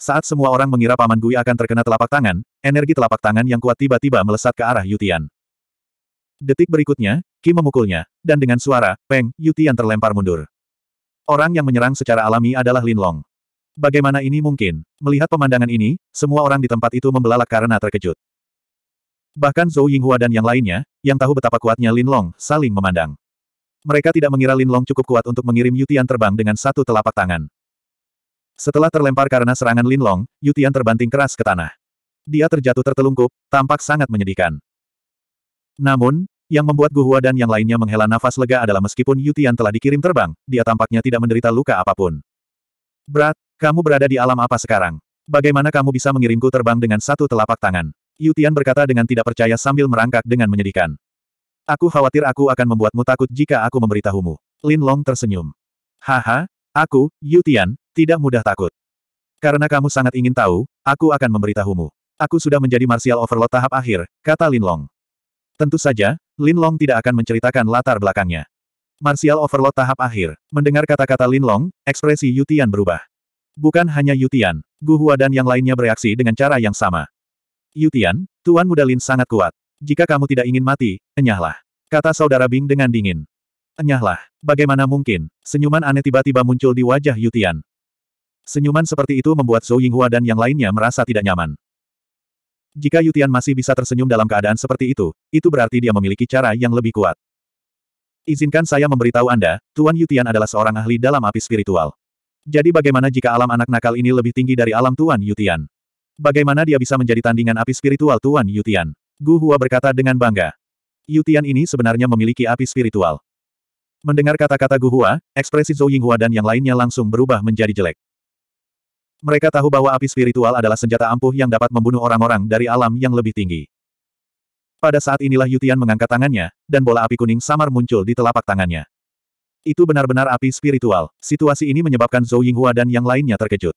Saat semua orang mengira Paman Gui akan terkena telapak tangan, energi telapak tangan yang kuat tiba-tiba melesat ke arah Yutian. Detik berikutnya, Ki memukulnya, dan dengan suara, peng, Yutian terlempar mundur. Orang yang menyerang secara alami adalah Lin Long. Bagaimana ini mungkin? Melihat pemandangan ini, semua orang di tempat itu membelalak karena terkejut. Bahkan Zhou Yinghua dan yang lainnya, yang tahu betapa kuatnya Lin Long, saling memandang. Mereka tidak mengira Lin Long cukup kuat untuk mengirim Yutian terbang dengan satu telapak tangan. Setelah terlempar karena serangan Lin Long, Yutian terbanting keras ke tanah. Dia terjatuh tertelungkup, tampak sangat menyedihkan. Namun, yang membuat Guhua dan yang lainnya menghela nafas lega adalah meskipun Yutian telah dikirim terbang, dia tampaknya tidak menderita luka apapun. Berat, kamu berada di alam apa sekarang? Bagaimana kamu bisa mengirimku terbang dengan satu telapak tangan? Yutian berkata dengan tidak percaya sambil merangkak dengan menyedihkan. Aku khawatir aku akan membuatmu takut jika aku memberitahumu. Lin Long tersenyum. Haha, aku, Yutian, tidak mudah takut. Karena kamu sangat ingin tahu, aku akan memberitahumu. Aku sudah menjadi martial overload tahap akhir, kata Lin Long. Tentu saja, Lin Long tidak akan menceritakan latar belakangnya. Martial overload tahap akhir. Mendengar kata-kata Lin Long, ekspresi Yutian berubah. Bukan hanya Yutian, Gu Hua dan yang lainnya bereaksi dengan cara yang sama. Yutian, Tuan Muda Lin sangat kuat. Jika kamu tidak ingin mati, enyahlah. Kata saudara Bing dengan dingin. Enyahlah, bagaimana mungkin? Senyuman aneh tiba-tiba muncul di wajah Yutian. Senyuman seperti itu membuat Zhou Yinghua dan yang lainnya merasa tidak nyaman. Jika Yutian masih bisa tersenyum dalam keadaan seperti itu, itu berarti dia memiliki cara yang lebih kuat. Izinkan saya memberitahu Anda, Tuan Yutian adalah seorang ahli dalam api spiritual. Jadi bagaimana jika alam anak nakal ini lebih tinggi dari alam Tuan Yutian? Bagaimana dia bisa menjadi tandingan api spiritual Tuan Yutian? Gu Hua berkata dengan bangga. Yutian ini sebenarnya memiliki api spiritual. Mendengar kata-kata Gu Hua, ekspresi Zhou Yinghua dan yang lainnya langsung berubah menjadi jelek. Mereka tahu bahwa api spiritual adalah senjata ampuh yang dapat membunuh orang-orang dari alam yang lebih tinggi. Pada saat inilah Yutian mengangkat tangannya, dan bola api kuning samar muncul di telapak tangannya. Itu benar-benar api spiritual. Situasi ini menyebabkan Zhou Yinghua dan yang lainnya terkejut.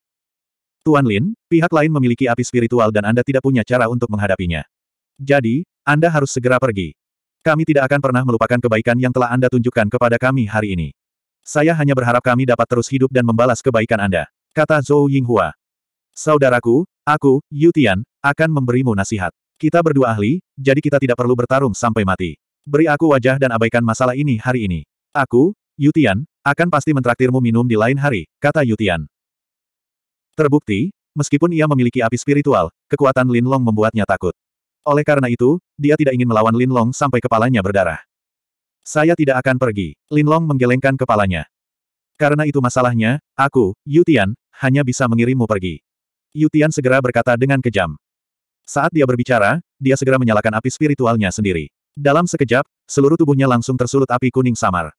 Tuan Lin, pihak lain memiliki api spiritual dan Anda tidak punya cara untuk menghadapinya. Jadi, Anda harus segera pergi. Kami tidak akan pernah melupakan kebaikan yang telah Anda tunjukkan kepada kami hari ini. Saya hanya berharap kami dapat terus hidup dan membalas kebaikan Anda. Kata Zhou Yinghua. Saudaraku, aku, Yu Tian, akan memberimu nasihat. Kita berdua ahli, jadi kita tidak perlu bertarung sampai mati. Beri aku wajah dan abaikan masalah ini hari ini. Aku, Yu Tian, akan pasti mentraktirmu minum di lain hari, kata Yu Tian. Terbukti, meskipun ia memiliki api spiritual, kekuatan Lin Long membuatnya takut. Oleh karena itu, dia tidak ingin melawan Lin Long sampai kepalanya berdarah. Saya tidak akan pergi. Lin Long menggelengkan kepalanya. Karena itu masalahnya, aku, Yu Tian, hanya bisa mengirimmu pergi. Yutian segera berkata dengan kejam. Saat dia berbicara, dia segera menyalakan api spiritualnya sendiri. Dalam sekejap, seluruh tubuhnya langsung tersulut api kuning samar.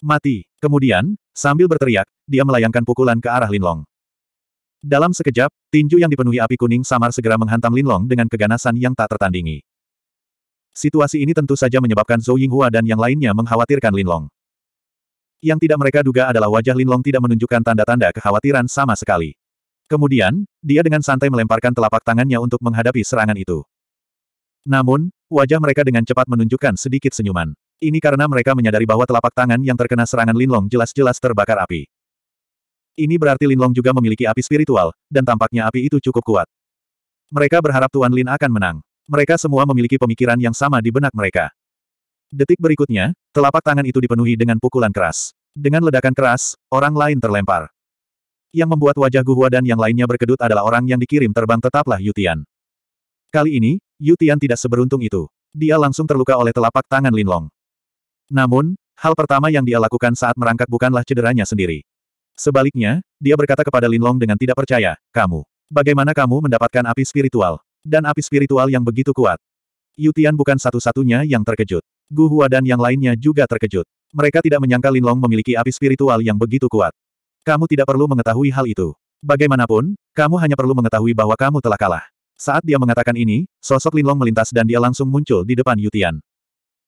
Mati. Kemudian, sambil berteriak, dia melayangkan pukulan ke arah Linlong. Dalam sekejap, tinju yang dipenuhi api kuning samar segera menghantam Linlong dengan keganasan yang tak tertandingi. Situasi ini tentu saja menyebabkan Zhou Yinghua dan yang lainnya mengkhawatirkan Linlong. Yang tidak mereka duga adalah wajah Linlong tidak menunjukkan tanda-tanda kekhawatiran sama sekali. Kemudian, dia dengan santai melemparkan telapak tangannya untuk menghadapi serangan itu. Namun, wajah mereka dengan cepat menunjukkan sedikit senyuman. Ini karena mereka menyadari bahwa telapak tangan yang terkena serangan Linlong jelas-jelas terbakar api. Ini berarti Linlong juga memiliki api spiritual, dan tampaknya api itu cukup kuat. Mereka berharap Tuan Lin akan menang. Mereka semua memiliki pemikiran yang sama di benak mereka. Detik berikutnya, telapak tangan itu dipenuhi dengan pukulan keras. Dengan ledakan keras, orang lain terlempar. Yang membuat wajah Guhua dan yang lainnya berkedut adalah orang yang dikirim terbang tetaplah Yutian. Kali ini, Yutian tidak seberuntung itu. Dia langsung terluka oleh telapak tangan Linlong. Namun, hal pertama yang dia lakukan saat merangkak bukanlah cederanya sendiri. Sebaliknya, dia berkata kepada Linlong dengan tidak percaya, kamu, bagaimana kamu mendapatkan api spiritual? Dan api spiritual yang begitu kuat. Yutian bukan satu-satunya yang terkejut. Gu Hua dan yang lainnya juga terkejut. Mereka tidak menyangka Linlong memiliki api spiritual yang begitu kuat. Kamu tidak perlu mengetahui hal itu. Bagaimanapun, kamu hanya perlu mengetahui bahwa kamu telah kalah. Saat dia mengatakan ini, sosok Linlong melintas dan dia langsung muncul di depan Yutian.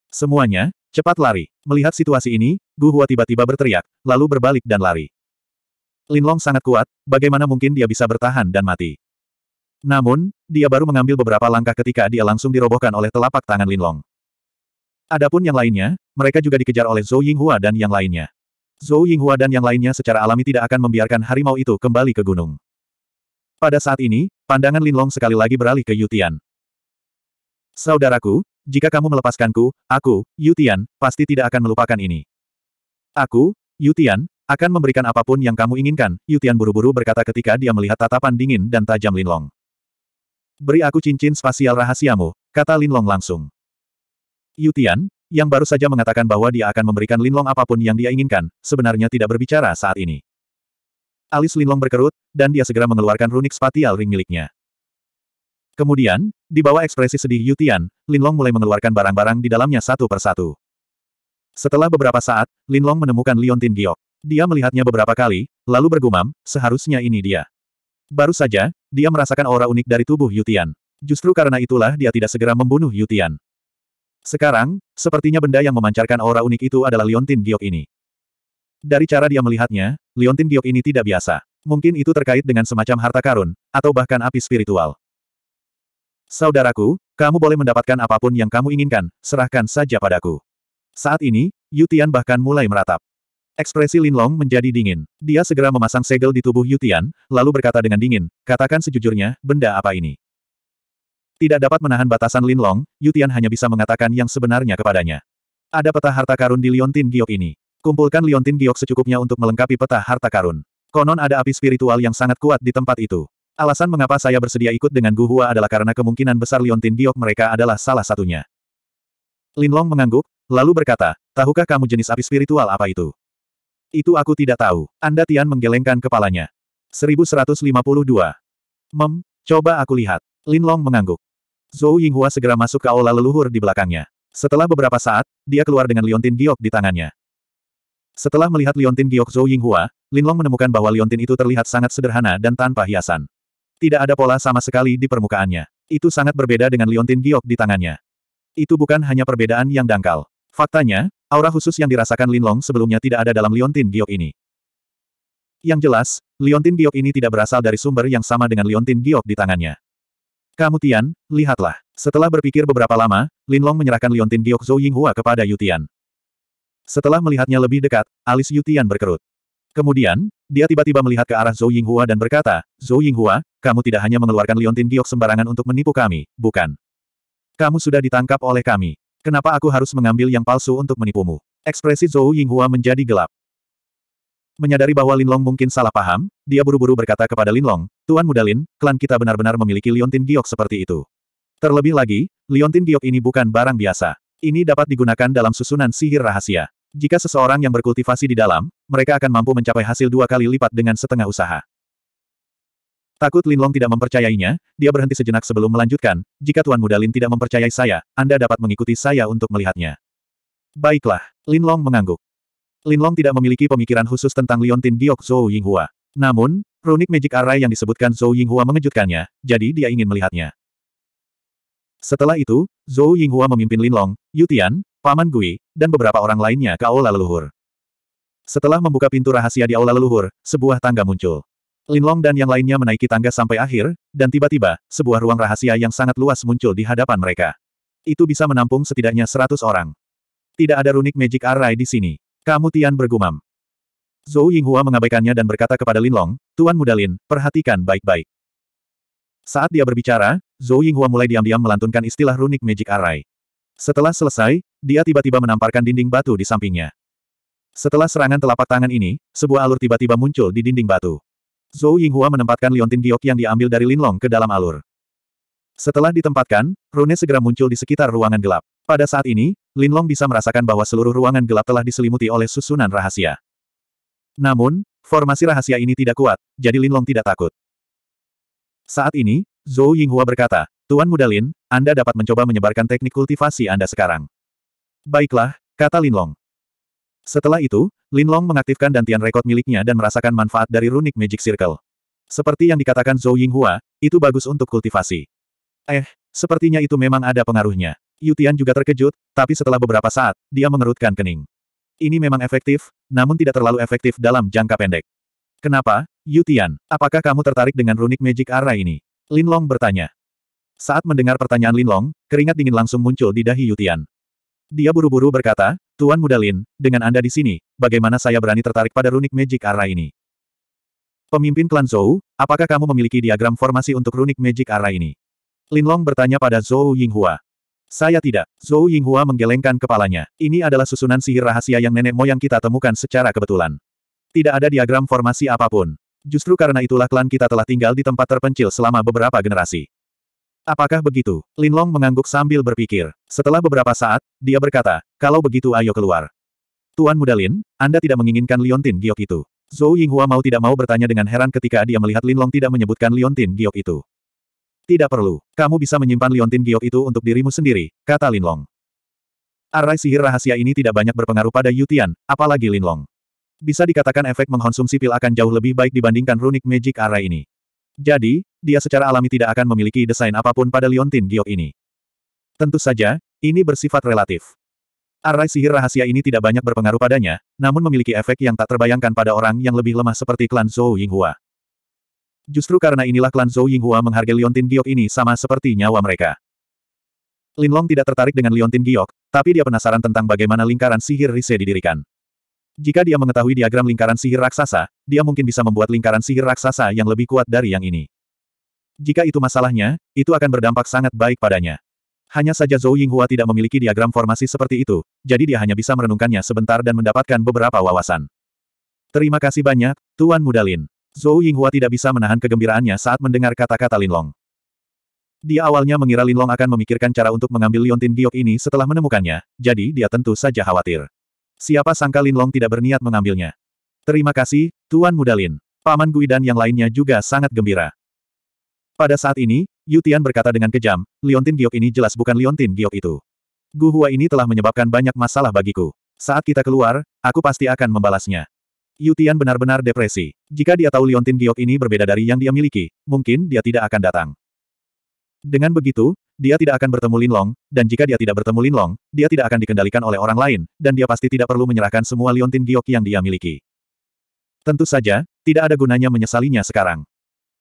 Semuanya, cepat lari. Melihat situasi ini, Gu Hua tiba-tiba berteriak, lalu berbalik dan lari. Linlong sangat kuat, bagaimana mungkin dia bisa bertahan dan mati? Namun, dia baru mengambil beberapa langkah ketika dia langsung dirobohkan oleh telapak tangan Linlong. Adapun yang lainnya, mereka juga dikejar oleh Zhou Yinghua dan yang lainnya. Zhou Yinghua dan yang lainnya secara alami tidak akan membiarkan harimau itu kembali ke gunung. Pada saat ini, pandangan Lin Long sekali lagi beralih ke Yutian. Saudaraku, jika kamu melepaskanku, aku, Yutian, pasti tidak akan melupakan ini. Aku, Yutian, akan memberikan apapun yang kamu inginkan, Yutian buru-buru berkata ketika dia melihat tatapan dingin dan tajam Lin Long. Beri aku cincin spasial rahasiamu, kata Lin Long langsung. Yutian, yang baru saja mengatakan bahwa dia akan memberikan Linlong apapun yang dia inginkan, sebenarnya tidak berbicara saat ini. Alis Linlong berkerut, dan dia segera mengeluarkan runik spatial ring miliknya. Kemudian, di bawah ekspresi sedih Yutian, Tian, Linlong mulai mengeluarkan barang-barang di dalamnya satu persatu. Setelah beberapa saat, Linlong menemukan Liontin Giok. Dia melihatnya beberapa kali, lalu bergumam, seharusnya ini dia. Baru saja, dia merasakan aura unik dari tubuh Yutian. Justru karena itulah dia tidak segera membunuh Yutian. Sekarang, sepertinya benda yang memancarkan aura unik itu adalah liontin giok ini. Dari cara dia melihatnya, liontin giok ini tidak biasa. Mungkin itu terkait dengan semacam harta karun, atau bahkan api spiritual. Saudaraku, kamu boleh mendapatkan apapun yang kamu inginkan, serahkan saja padaku. Saat ini, Yutian bahkan mulai meratap. Ekspresi Linlong menjadi dingin. Dia segera memasang segel di tubuh Yutian, lalu berkata dengan dingin, katakan sejujurnya, benda apa ini? Tidak dapat menahan batasan Lin Long, Yutian hanya bisa mengatakan yang sebenarnya kepadanya. Ada peta harta karun di Liontin Giok ini. Kumpulkan Liontin Giok secukupnya untuk melengkapi peta harta karun. Konon ada api spiritual yang sangat kuat di tempat itu. Alasan mengapa saya bersedia ikut dengan Gu Hua adalah karena kemungkinan besar Liontin Giok mereka adalah salah satunya. Lin Long mengangguk, lalu berkata, tahukah kamu jenis api spiritual apa itu? Itu aku tidak tahu. Anda Tian menggelengkan kepalanya. 1152. Mem, coba aku lihat. Lin Long mengangguk. Zhou Yinghua segera masuk ke aula leluhur di belakangnya. Setelah beberapa saat, dia keluar dengan Liontin Giok di tangannya. Setelah melihat Liontin Giok Zhou Yinghua, Linlong menemukan bahwa Liontin itu terlihat sangat sederhana dan tanpa hiasan. Tidak ada pola sama sekali di permukaannya. Itu sangat berbeda dengan Liontin Giok di tangannya. Itu bukan hanya perbedaan yang dangkal. Faktanya, aura khusus yang dirasakan Linlong sebelumnya tidak ada dalam Liontin Giok ini. Yang jelas, Liontin giok ini tidak berasal dari sumber yang sama dengan Liontin giok di tangannya. Kamu Tian, lihatlah. Setelah berpikir beberapa lama, Linlong menyerahkan liontin giok Zhou Yinghua kepada Yutian. Setelah melihatnya lebih dekat, alis Yutian berkerut. Kemudian, dia tiba-tiba melihat ke arah Zhou Yinghua dan berkata, Zhou Yinghua, kamu tidak hanya mengeluarkan liontin giok sembarangan untuk menipu kami, bukan? Kamu sudah ditangkap oleh kami. Kenapa aku harus mengambil yang palsu untuk menipumu? Ekspresi Zhou Yinghua menjadi gelap menyadari bahwa Linlong mungkin salah paham, dia buru-buru berkata kepada Linlong, Tuan Muda Lin, klan kita benar-benar memiliki Liontin Giok seperti itu. Terlebih lagi, Liontin Giok ini bukan barang biasa. Ini dapat digunakan dalam susunan sihir rahasia. Jika seseorang yang berkultivasi di dalam, mereka akan mampu mencapai hasil dua kali lipat dengan setengah usaha. Takut Linlong tidak mempercayainya, dia berhenti sejenak sebelum melanjutkan, jika Tuan Muda Lin tidak mempercayai saya, Anda dapat mengikuti saya untuk melihatnya. Baiklah, Linlong mengangguk. Linlong tidak memiliki pemikiran khusus tentang Liontin Giok Zhou Yinghua. Namun, runik magic array yang disebutkan Zhou Yinghua mengejutkannya, jadi dia ingin melihatnya. Setelah itu, Zhou Yinghua memimpin Linlong, Yutian, Paman Gui, dan beberapa orang lainnya ke aula leluhur. Setelah membuka pintu rahasia di aula leluhur, sebuah tangga muncul. Linlong dan yang lainnya menaiki tangga sampai akhir, dan tiba-tiba, sebuah ruang rahasia yang sangat luas muncul di hadapan mereka. Itu bisa menampung setidaknya seratus orang. Tidak ada runik magic array di sini. Kamu Tian bergumam. Zhou Yinghua mengabaikannya dan berkata kepada Lin Long, Tuan Muda Lin, perhatikan baik-baik. Saat dia berbicara, Zhou Yinghua mulai diam-diam melantunkan istilah runik Magic Array. Setelah selesai, dia tiba-tiba menamparkan dinding batu di sampingnya. Setelah serangan telapak tangan ini, sebuah alur tiba-tiba muncul di dinding batu. Zhou Yinghua menempatkan liontin giok yang diambil dari Lin Long ke dalam alur. Setelah ditempatkan, rune segera muncul di sekitar ruangan gelap. Pada saat ini, Linlong bisa merasakan bahwa seluruh ruangan gelap telah diselimuti oleh susunan rahasia. Namun, formasi rahasia ini tidak kuat, jadi Linlong tidak takut. Saat ini, Zhou Yinghua berkata, Tuan Muda Lin, Anda dapat mencoba menyebarkan teknik kultivasi Anda sekarang. Baiklah, kata Linlong. Setelah itu, Linlong mengaktifkan dantian rekod miliknya dan merasakan manfaat dari Runik magic circle. Seperti yang dikatakan Zhou Yinghua, itu bagus untuk kultivasi. Eh, sepertinya itu memang ada pengaruhnya. Yutian juga terkejut, tapi setelah beberapa saat, dia mengerutkan kening. Ini memang efektif, namun tidak terlalu efektif dalam jangka pendek. Kenapa, Yutian, apakah kamu tertarik dengan runik magic arah ini? Lin Long bertanya. Saat mendengar pertanyaan Lin Long, keringat dingin langsung muncul di dahi Yutian. Dia buru-buru berkata, Tuan Muda Lin, dengan Anda di sini, bagaimana saya berani tertarik pada runik magic arah ini? Pemimpin klan Zhou, apakah kamu memiliki diagram formasi untuk runik magic arah ini? Lin Long bertanya pada Zhou Yinghua. Saya tidak. Zhou Yinghua menggelengkan kepalanya. Ini adalah susunan sihir rahasia yang nenek moyang kita temukan secara kebetulan. Tidak ada diagram formasi apapun. Justru karena itulah klan kita telah tinggal di tempat terpencil selama beberapa generasi. Apakah begitu? Lin Long mengangguk sambil berpikir. Setelah beberapa saat, dia berkata, kalau begitu ayo keluar. Tuan Muda Lin, Anda tidak menginginkan Liontin Giok itu. Zhou Yinghua mau tidak mau bertanya dengan heran ketika dia melihat Lin Long tidak menyebutkan Liontin Giok itu. Tidak perlu. Kamu bisa menyimpan liontin giok itu untuk dirimu sendiri, kata Linlong. Arai sihir rahasia ini tidak banyak berpengaruh pada Yutian, apalagi Linlong. Bisa dikatakan efek mengkonsumsi pil akan jauh lebih baik dibandingkan runic magic arai ini. Jadi, dia secara alami tidak akan memiliki desain apapun pada liontin giok ini. Tentu saja, ini bersifat relatif. Arai sihir rahasia ini tidak banyak berpengaruh padanya, namun memiliki efek yang tak terbayangkan pada orang yang lebih lemah seperti klan Zhou Yinghua. Justru karena inilah klan Zhou Yinghua menghargai Liontin Giok ini sama seperti nyawa mereka. Linlong tidak tertarik dengan Liontin Giok, tapi dia penasaran tentang bagaimana lingkaran sihir Rise didirikan. Jika dia mengetahui diagram lingkaran sihir raksasa, dia mungkin bisa membuat lingkaran sihir raksasa yang lebih kuat dari yang ini. Jika itu masalahnya, itu akan berdampak sangat baik padanya. Hanya saja Zhou Yinghua tidak memiliki diagram formasi seperti itu, jadi dia hanya bisa merenungkannya sebentar dan mendapatkan beberapa wawasan. Terima kasih banyak, Tuan Mudalin. Zhou Yinghua tidak bisa menahan kegembiraannya saat mendengar kata-kata Linlong. Dia awalnya mengira Linlong akan memikirkan cara untuk mengambil Liontin Giok ini setelah menemukannya, jadi dia tentu saja khawatir. Siapa sangka Linlong tidak berniat mengambilnya. Terima kasih, Tuan Muda Lin. Paman Gui dan yang lainnya juga sangat gembira. Pada saat ini, Yutian berkata dengan kejam, Liontin Giok ini jelas bukan Liontin Giok itu. Gu Hua ini telah menyebabkan banyak masalah bagiku. Saat kita keluar, aku pasti akan membalasnya. Yutian benar-benar depresi. Jika dia tahu Liontin Giok ini berbeda dari yang dia miliki, mungkin dia tidak akan datang. Dengan begitu, dia tidak akan bertemu Lin Long, dan jika dia tidak bertemu Lin Long, dia tidak akan dikendalikan oleh orang lain, dan dia pasti tidak perlu menyerahkan semua Liontin Giok yang dia miliki. Tentu saja, tidak ada gunanya menyesalinya sekarang.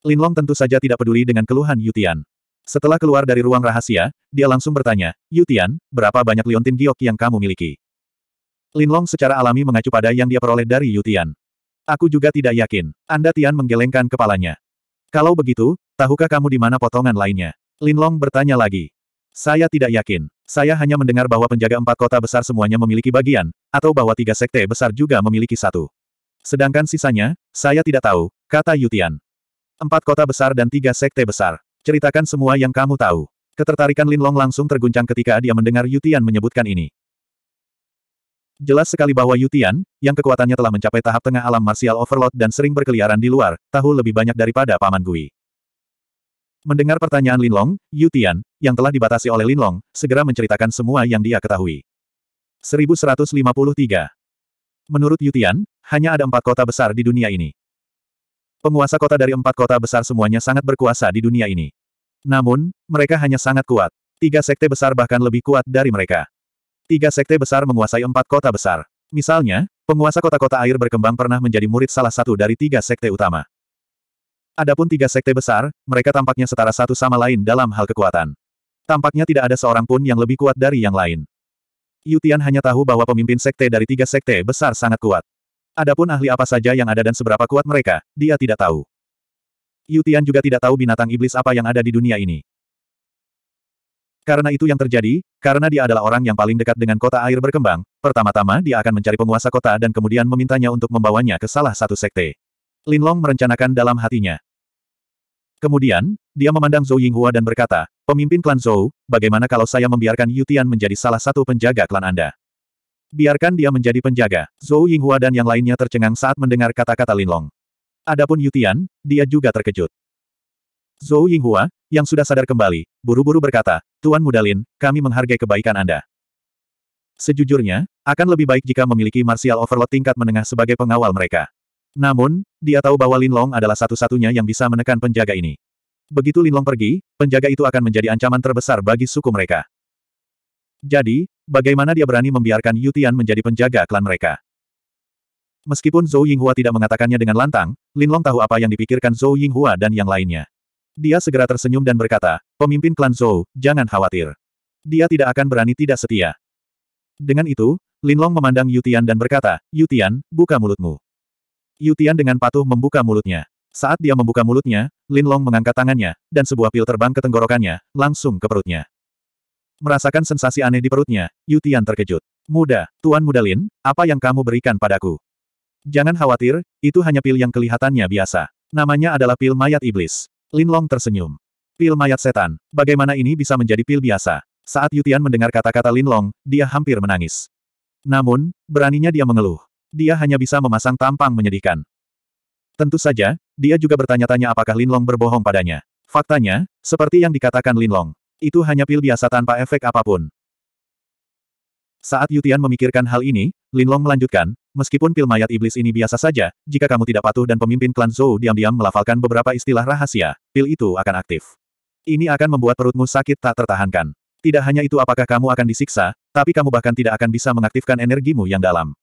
Lin Long tentu saja tidak peduli dengan keluhan Yutian. Setelah keluar dari ruang rahasia, dia langsung bertanya, Yutian, berapa banyak Liontin Giok yang kamu miliki? Linlong secara alami mengacu pada yang dia peroleh dari Yutian. Aku juga tidak yakin. Anda Tian menggelengkan kepalanya. Kalau begitu, tahukah kamu di mana potongan lainnya? Linlong bertanya lagi. Saya tidak yakin. Saya hanya mendengar bahwa penjaga empat kota besar semuanya memiliki bagian, atau bahwa tiga sekte besar juga memiliki satu. Sedangkan sisanya, saya tidak tahu, kata Yutian. Empat kota besar dan tiga sekte besar. Ceritakan semua yang kamu tahu. Ketertarikan Linlong langsung terguncang ketika dia mendengar Yutian menyebutkan ini. Jelas sekali bahwa Yutian, yang kekuatannya telah mencapai tahap tengah alam martial overload dan sering berkeliaran di luar, tahu lebih banyak daripada Paman Gui. Mendengar pertanyaan Linlong, Yutian, yang telah dibatasi oleh Linlong, segera menceritakan semua yang dia ketahui. 1153 Menurut Yutian, hanya ada empat kota besar di dunia ini. Penguasa kota dari empat kota besar semuanya sangat berkuasa di dunia ini. Namun, mereka hanya sangat kuat. Tiga sekte besar bahkan lebih kuat dari mereka. Tiga sekte besar menguasai empat kota besar. Misalnya, penguasa kota-kota air berkembang pernah menjadi murid salah satu dari tiga sekte utama. Adapun tiga sekte besar, mereka tampaknya setara satu sama lain dalam hal kekuatan. Tampaknya tidak ada seorang pun yang lebih kuat dari yang lain. Yutian hanya tahu bahwa pemimpin sekte dari tiga sekte besar sangat kuat. Adapun ahli apa saja yang ada dan seberapa kuat mereka, dia tidak tahu. Yutian juga tidak tahu binatang iblis apa yang ada di dunia ini. Karena itu yang terjadi, karena dia adalah orang yang paling dekat dengan kota air berkembang, pertama-tama dia akan mencari penguasa kota dan kemudian memintanya untuk membawanya ke salah satu sekte. Linlong merencanakan dalam hatinya. Kemudian, dia memandang Zhou Yinghua dan berkata, pemimpin klan Zhou, bagaimana kalau saya membiarkan Yutian menjadi salah satu penjaga klan Anda? Biarkan dia menjadi penjaga. Zhou Yinghua dan yang lainnya tercengang saat mendengar kata-kata Linlong. Adapun Yutian, dia juga terkejut. Zhou Yinghua, yang sudah sadar kembali, buru-buru berkata, Tuan Mudalin, kami menghargai kebaikan Anda. Sejujurnya, akan lebih baik jika memiliki martial overload tingkat menengah sebagai pengawal mereka. Namun, dia tahu bahwa Lin Long adalah satu-satunya yang bisa menekan penjaga ini. Begitu Lin Long pergi, penjaga itu akan menjadi ancaman terbesar bagi suku mereka. Jadi, bagaimana dia berani membiarkan Yutian menjadi penjaga klan mereka? Meskipun Zhou Yinghua tidak mengatakannya dengan lantang, Lin Long tahu apa yang dipikirkan Zhou Yinghua dan yang lainnya. Dia segera tersenyum dan berkata, pemimpin klan Zhou, jangan khawatir. Dia tidak akan berani tidak setia. Dengan itu, Linlong memandang Yutian dan berkata, Yutian, buka mulutmu. Yutian dengan patuh membuka mulutnya. Saat dia membuka mulutnya, Linlong mengangkat tangannya, dan sebuah pil terbang ke tenggorokannya, langsung ke perutnya. Merasakan sensasi aneh di perutnya, Yutian terkejut. Muda, Tuan Muda Lin, apa yang kamu berikan padaku? Jangan khawatir, itu hanya pil yang kelihatannya biasa. Namanya adalah pil mayat iblis. Linlong tersenyum. Pil mayat setan, bagaimana ini bisa menjadi pil biasa? Saat Yutian mendengar kata-kata Linlong, dia hampir menangis. Namun, beraninya dia mengeluh. Dia hanya bisa memasang tampang menyedihkan. Tentu saja, dia juga bertanya-tanya apakah Linlong berbohong padanya. Faktanya, seperti yang dikatakan Linlong, itu hanya pil biasa tanpa efek apapun. Saat Yutian memikirkan hal ini, Linlong melanjutkan, meskipun pil mayat iblis ini biasa saja, jika kamu tidak patuh dan pemimpin klan Zhou diam-diam melafalkan beberapa istilah rahasia, pil itu akan aktif. Ini akan membuat perutmu sakit tak tertahankan. Tidak hanya itu apakah kamu akan disiksa, tapi kamu bahkan tidak akan bisa mengaktifkan energimu yang dalam.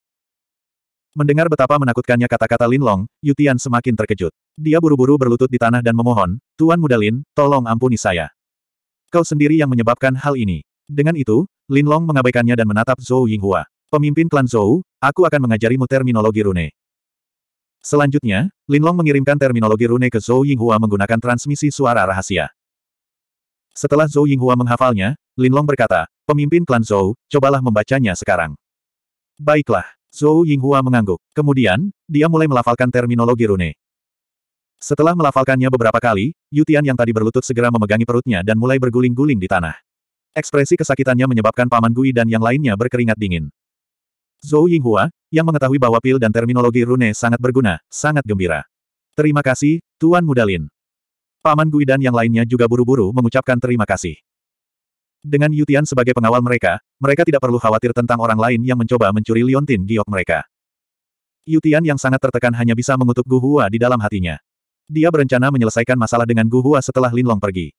Mendengar betapa menakutkannya kata-kata Linlong, Yutian semakin terkejut. Dia buru-buru berlutut di tanah dan memohon, Tuan Muda Lin, tolong ampuni saya. Kau sendiri yang menyebabkan hal ini. Dengan itu, Lin Long mengabaikannya dan menatap Zhou Yinghua. Pemimpin klan Zhou, aku akan mengajarimu terminologi rune. Selanjutnya, Lin Long mengirimkan terminologi rune ke Zhou Yinghua menggunakan transmisi suara rahasia. Setelah Zhou Yinghua menghafalnya, Lin Long berkata, pemimpin klan Zhou, cobalah membacanya sekarang. Baiklah, Zhou Yinghua mengangguk. Kemudian, dia mulai melafalkan terminologi rune. Setelah melafalkannya beberapa kali, Yutian yang tadi berlutut segera memegangi perutnya dan mulai berguling-guling di tanah. Ekspresi kesakitannya menyebabkan Paman Gui dan yang lainnya berkeringat dingin. Zhou Yinghua, yang mengetahui bahwa pil dan terminologi rune sangat berguna, sangat gembira. Terima kasih, Tuan Mudalin. Paman Gui dan yang lainnya juga buru-buru mengucapkan terima kasih. Dengan Yutian sebagai pengawal mereka, mereka tidak perlu khawatir tentang orang lain yang mencoba mencuri liontin giok mereka. Yutian yang sangat tertekan hanya bisa mengutuk Guhua di dalam hatinya. Dia berencana menyelesaikan masalah dengan Guhua setelah Linlong pergi.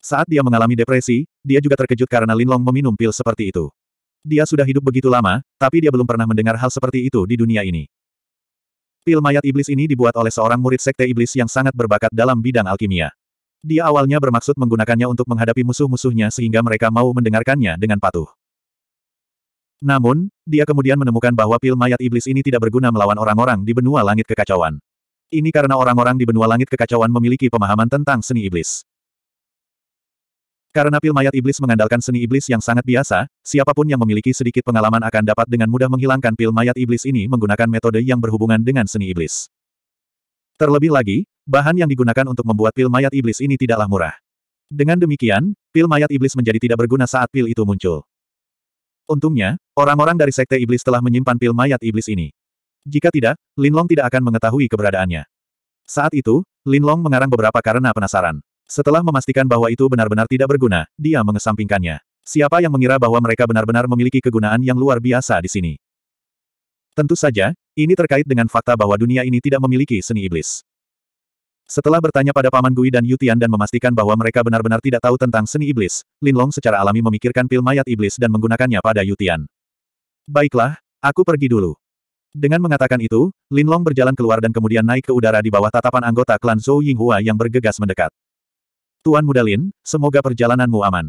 Saat dia mengalami depresi, dia juga terkejut karena Linlong meminum pil seperti itu. Dia sudah hidup begitu lama, tapi dia belum pernah mendengar hal seperti itu di dunia ini. Pil mayat iblis ini dibuat oleh seorang murid sekte iblis yang sangat berbakat dalam bidang alkimia. Dia awalnya bermaksud menggunakannya untuk menghadapi musuh-musuhnya sehingga mereka mau mendengarkannya dengan patuh. Namun, dia kemudian menemukan bahwa pil mayat iblis ini tidak berguna melawan orang-orang di benua langit kekacauan. Ini karena orang-orang di benua langit kekacauan memiliki pemahaman tentang seni iblis. Karena pil mayat iblis mengandalkan seni iblis yang sangat biasa, siapapun yang memiliki sedikit pengalaman akan dapat dengan mudah menghilangkan pil mayat iblis ini menggunakan metode yang berhubungan dengan seni iblis. Terlebih lagi, bahan yang digunakan untuk membuat pil mayat iblis ini tidaklah murah. Dengan demikian, pil mayat iblis menjadi tidak berguna saat pil itu muncul. Untungnya, orang-orang dari sekte iblis telah menyimpan pil mayat iblis ini. Jika tidak, Linlong tidak akan mengetahui keberadaannya. Saat itu, Linlong mengarang beberapa karena penasaran. Setelah memastikan bahwa itu benar-benar tidak berguna, dia mengesampingkannya. Siapa yang mengira bahwa mereka benar-benar memiliki kegunaan yang luar biasa di sini? Tentu saja, ini terkait dengan fakta bahwa dunia ini tidak memiliki seni iblis. Setelah bertanya pada Paman Gui dan Yutian dan memastikan bahwa mereka benar-benar tidak tahu tentang seni iblis, Linlong secara alami memikirkan pil mayat iblis dan menggunakannya pada Yutian. Baiklah, aku pergi dulu. Dengan mengatakan itu, Linlong berjalan keluar dan kemudian naik ke udara di bawah tatapan anggota klan Zhou Yinghua yang bergegas mendekat. Tuan Mudalin, semoga perjalananmu aman.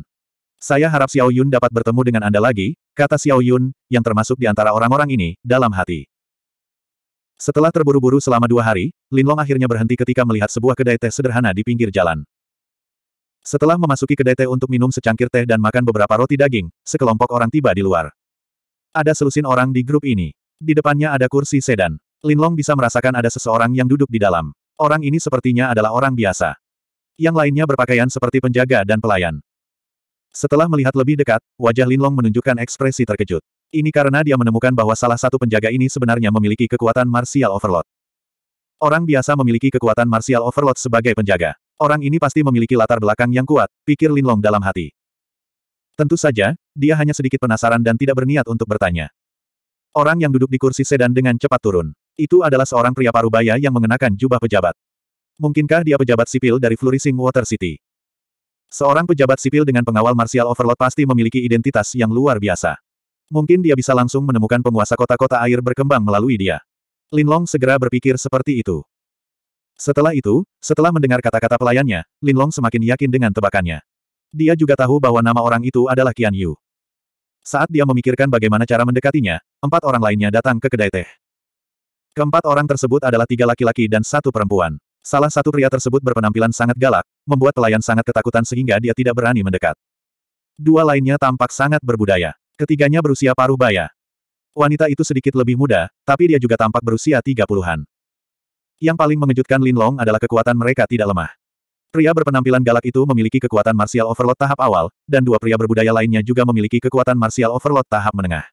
Saya harap Xiao Yun dapat bertemu dengan Anda lagi, kata Xiao Yun, yang termasuk di antara orang-orang ini, dalam hati. Setelah terburu-buru selama dua hari, Linlong akhirnya berhenti ketika melihat sebuah kedai teh sederhana di pinggir jalan. Setelah memasuki kedai teh untuk minum secangkir teh dan makan beberapa roti daging, sekelompok orang tiba di luar. Ada selusin orang di grup ini. Di depannya ada kursi sedan. Linlong bisa merasakan ada seseorang yang duduk di dalam. Orang ini sepertinya adalah orang biasa yang lainnya berpakaian seperti penjaga dan pelayan. Setelah melihat lebih dekat, wajah Linlong menunjukkan ekspresi terkejut. Ini karena dia menemukan bahwa salah satu penjaga ini sebenarnya memiliki kekuatan martial overload. Orang biasa memiliki kekuatan martial overload sebagai penjaga. Orang ini pasti memiliki latar belakang yang kuat, pikir Linlong dalam hati. Tentu saja, dia hanya sedikit penasaran dan tidak berniat untuk bertanya. Orang yang duduk di kursi sedan dengan cepat turun. Itu adalah seorang pria parubaya yang mengenakan jubah pejabat. Mungkinkah dia pejabat sipil dari Flourishing Water City? Seorang pejabat sipil dengan pengawal martial overload pasti memiliki identitas yang luar biasa. Mungkin dia bisa langsung menemukan penguasa kota-kota air berkembang melalui dia. Linlong segera berpikir seperti itu. Setelah itu, setelah mendengar kata-kata pelayannya, Linlong semakin yakin dengan tebakannya. Dia juga tahu bahwa nama orang itu adalah Qian Yu. Saat dia memikirkan bagaimana cara mendekatinya, empat orang lainnya datang ke kedai teh. Keempat orang tersebut adalah tiga laki-laki dan satu perempuan. Salah satu pria tersebut berpenampilan sangat galak, membuat pelayan sangat ketakutan sehingga dia tidak berani mendekat. Dua lainnya tampak sangat berbudaya. Ketiganya berusia paruh baya. Wanita itu sedikit lebih muda, tapi dia juga tampak berusia tiga puluhan. Yang paling mengejutkan Lin Long adalah kekuatan mereka tidak lemah. Pria berpenampilan galak itu memiliki kekuatan martial overload tahap awal, dan dua pria berbudaya lainnya juga memiliki kekuatan martial overload tahap menengah.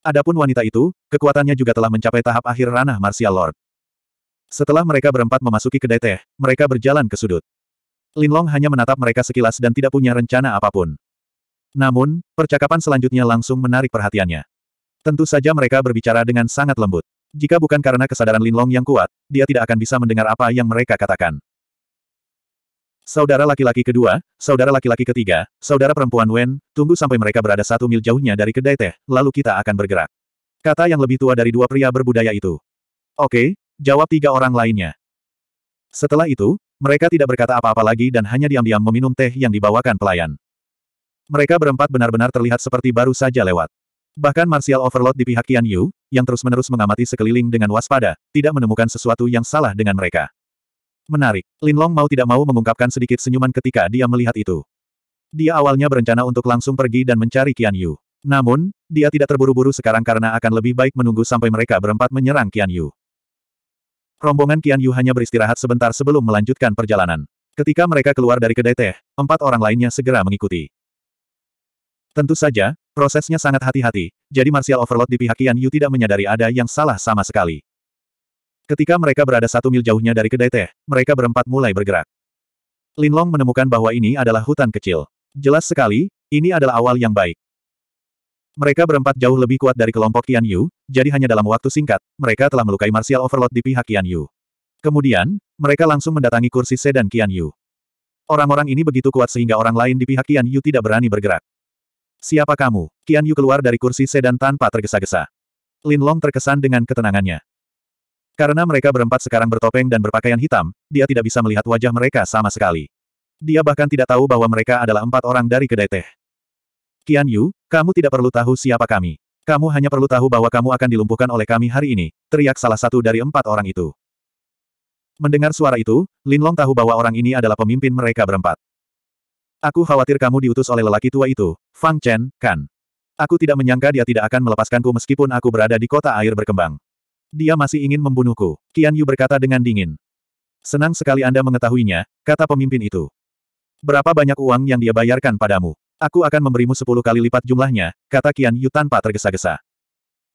Adapun wanita itu, kekuatannya juga telah mencapai tahap akhir ranah martial lord. Setelah mereka berempat memasuki kedai teh, mereka berjalan ke sudut. Linlong hanya menatap mereka sekilas dan tidak punya rencana apapun. Namun, percakapan selanjutnya langsung menarik perhatiannya. Tentu saja mereka berbicara dengan sangat lembut. Jika bukan karena kesadaran Linlong yang kuat, dia tidak akan bisa mendengar apa yang mereka katakan. Saudara laki-laki kedua, saudara laki-laki ketiga, saudara perempuan Wen, tunggu sampai mereka berada satu mil jauhnya dari kedai teh, lalu kita akan bergerak. Kata yang lebih tua dari dua pria berbudaya itu. Oke, Jawab tiga orang lainnya. Setelah itu, mereka tidak berkata apa-apa lagi dan hanya diam-diam meminum teh yang dibawakan pelayan. Mereka berempat benar-benar terlihat seperti baru saja lewat. Bahkan Martial Overload di pihak Qian Yu, yang terus-menerus mengamati sekeliling dengan waspada, tidak menemukan sesuatu yang salah dengan mereka. Menarik, Lin Long mau tidak mau mengungkapkan sedikit senyuman ketika dia melihat itu. Dia awalnya berencana untuk langsung pergi dan mencari Qian Yu. Namun, dia tidak terburu-buru sekarang karena akan lebih baik menunggu sampai mereka berempat menyerang Qian Yu. Rombongan Qian Yu hanya beristirahat sebentar sebelum melanjutkan perjalanan. Ketika mereka keluar dari kedai teh, empat orang lainnya segera mengikuti. Tentu saja, prosesnya sangat hati-hati, jadi Martial Overload di pihak Qian Yu tidak menyadari ada yang salah sama sekali. Ketika mereka berada satu mil jauhnya dari kedai teh, mereka berempat mulai bergerak. Linlong menemukan bahwa ini adalah hutan kecil. Jelas sekali, ini adalah awal yang baik. Mereka berempat jauh lebih kuat dari kelompok Qian Yu, jadi hanya dalam waktu singkat, mereka telah melukai Martial Overlord di pihak Qian Yu. Kemudian, mereka langsung mendatangi kursi sedan dan Yu. Orang-orang ini begitu kuat sehingga orang lain di pihak Qian Yu tidak berani bergerak. Siapa kamu? Qian Yu keluar dari kursi sedan tanpa tergesa-gesa. Lin Long terkesan dengan ketenangannya. Karena mereka berempat sekarang bertopeng dan berpakaian hitam, dia tidak bisa melihat wajah mereka sama sekali. Dia bahkan tidak tahu bahwa mereka adalah empat orang dari kedai teh. Kian Yu, kamu tidak perlu tahu siapa kami. Kamu hanya perlu tahu bahwa kamu akan dilumpuhkan oleh kami hari ini, teriak salah satu dari empat orang itu. Mendengar suara itu, Lin Long tahu bahwa orang ini adalah pemimpin mereka berempat. Aku khawatir kamu diutus oleh lelaki tua itu, Fang Chen, kan? Aku tidak menyangka dia tidak akan melepaskanku meskipun aku berada di kota air berkembang. Dia masih ingin membunuhku, Qian Yu berkata dengan dingin. Senang sekali Anda mengetahuinya, kata pemimpin itu. Berapa banyak uang yang dia bayarkan padamu? Aku akan memberimu sepuluh kali lipat jumlahnya, kata Kian Yu tanpa tergesa-gesa.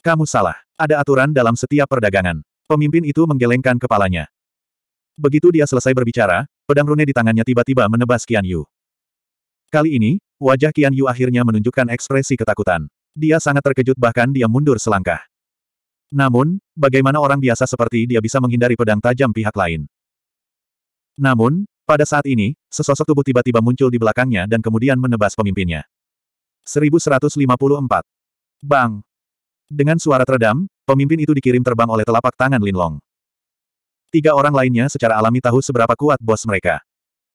Kamu salah. Ada aturan dalam setiap perdagangan. Pemimpin itu menggelengkan kepalanya. Begitu dia selesai berbicara, pedang rune di tangannya tiba-tiba menebas Kian Yu. Kali ini, wajah Kian Yu akhirnya menunjukkan ekspresi ketakutan. Dia sangat terkejut bahkan dia mundur selangkah. Namun, bagaimana orang biasa seperti dia bisa menghindari pedang tajam pihak lain? Namun, pada saat ini, sesosok tubuh tiba-tiba muncul di belakangnya dan kemudian menebas pemimpinnya. 1154. Bang! Dengan suara teredam, pemimpin itu dikirim terbang oleh telapak tangan Linlong. Tiga orang lainnya secara alami tahu seberapa kuat bos mereka.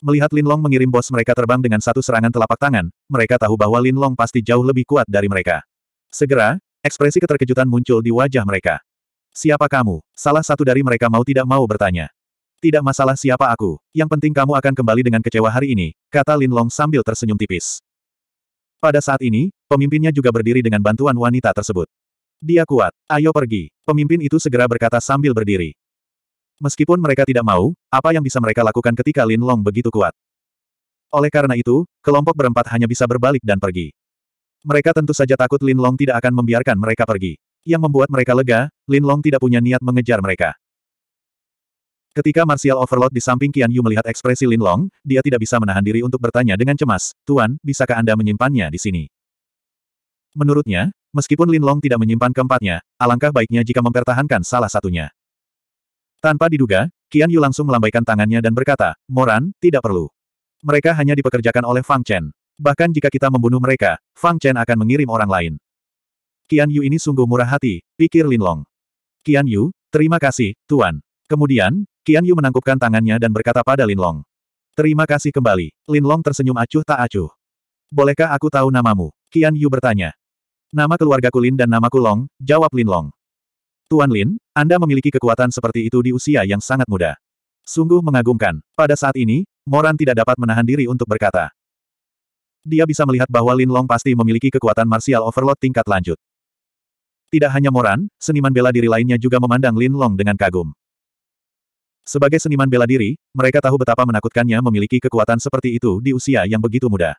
Melihat Linlong mengirim bos mereka terbang dengan satu serangan telapak tangan, mereka tahu bahwa Linlong pasti jauh lebih kuat dari mereka. Segera, ekspresi keterkejutan muncul di wajah mereka. Siapa kamu? Salah satu dari mereka mau tidak mau bertanya. Tidak masalah siapa aku, yang penting kamu akan kembali dengan kecewa hari ini, kata Lin Long sambil tersenyum tipis. Pada saat ini, pemimpinnya juga berdiri dengan bantuan wanita tersebut. Dia kuat, ayo pergi, pemimpin itu segera berkata sambil berdiri. Meskipun mereka tidak mau, apa yang bisa mereka lakukan ketika Lin Long begitu kuat? Oleh karena itu, kelompok berempat hanya bisa berbalik dan pergi. Mereka tentu saja takut Lin Long tidak akan membiarkan mereka pergi. Yang membuat mereka lega, Lin Long tidak punya niat mengejar mereka. Ketika Martial Overlord di samping Qian Yu melihat ekspresi Lin Long, dia tidak bisa menahan diri untuk bertanya dengan cemas, Tuan, bisakah Anda menyimpannya di sini? Menurutnya, meskipun Lin Long tidak menyimpan keempatnya, alangkah baiknya jika mempertahankan salah satunya. Tanpa diduga, Qian Yu langsung melambaikan tangannya dan berkata, Moran, tidak perlu. Mereka hanya dipekerjakan oleh Fang Chen. Bahkan jika kita membunuh mereka, Fang Chen akan mengirim orang lain. Qian Yu ini sungguh murah hati, pikir Lin Long. Qian Yu, terima kasih, Tuan. Kemudian, Qian Yu menangkupkan tangannya dan berkata pada Lin Long. Terima kasih kembali. Lin Long tersenyum acuh tak acuh. Bolehkah aku tahu namamu? Qian Yu bertanya. Nama keluargaku Lin dan namaku Long, jawab Lin Long. Tuan Lin, Anda memiliki kekuatan seperti itu di usia yang sangat muda. Sungguh mengagumkan. Pada saat ini, Moran tidak dapat menahan diri untuk berkata. Dia bisa melihat bahwa Lin Long pasti memiliki kekuatan martial overload tingkat lanjut. Tidak hanya Moran, seniman bela diri lainnya juga memandang Lin Long dengan kagum. Sebagai seniman bela diri, mereka tahu betapa menakutkannya memiliki kekuatan seperti itu di usia yang begitu muda.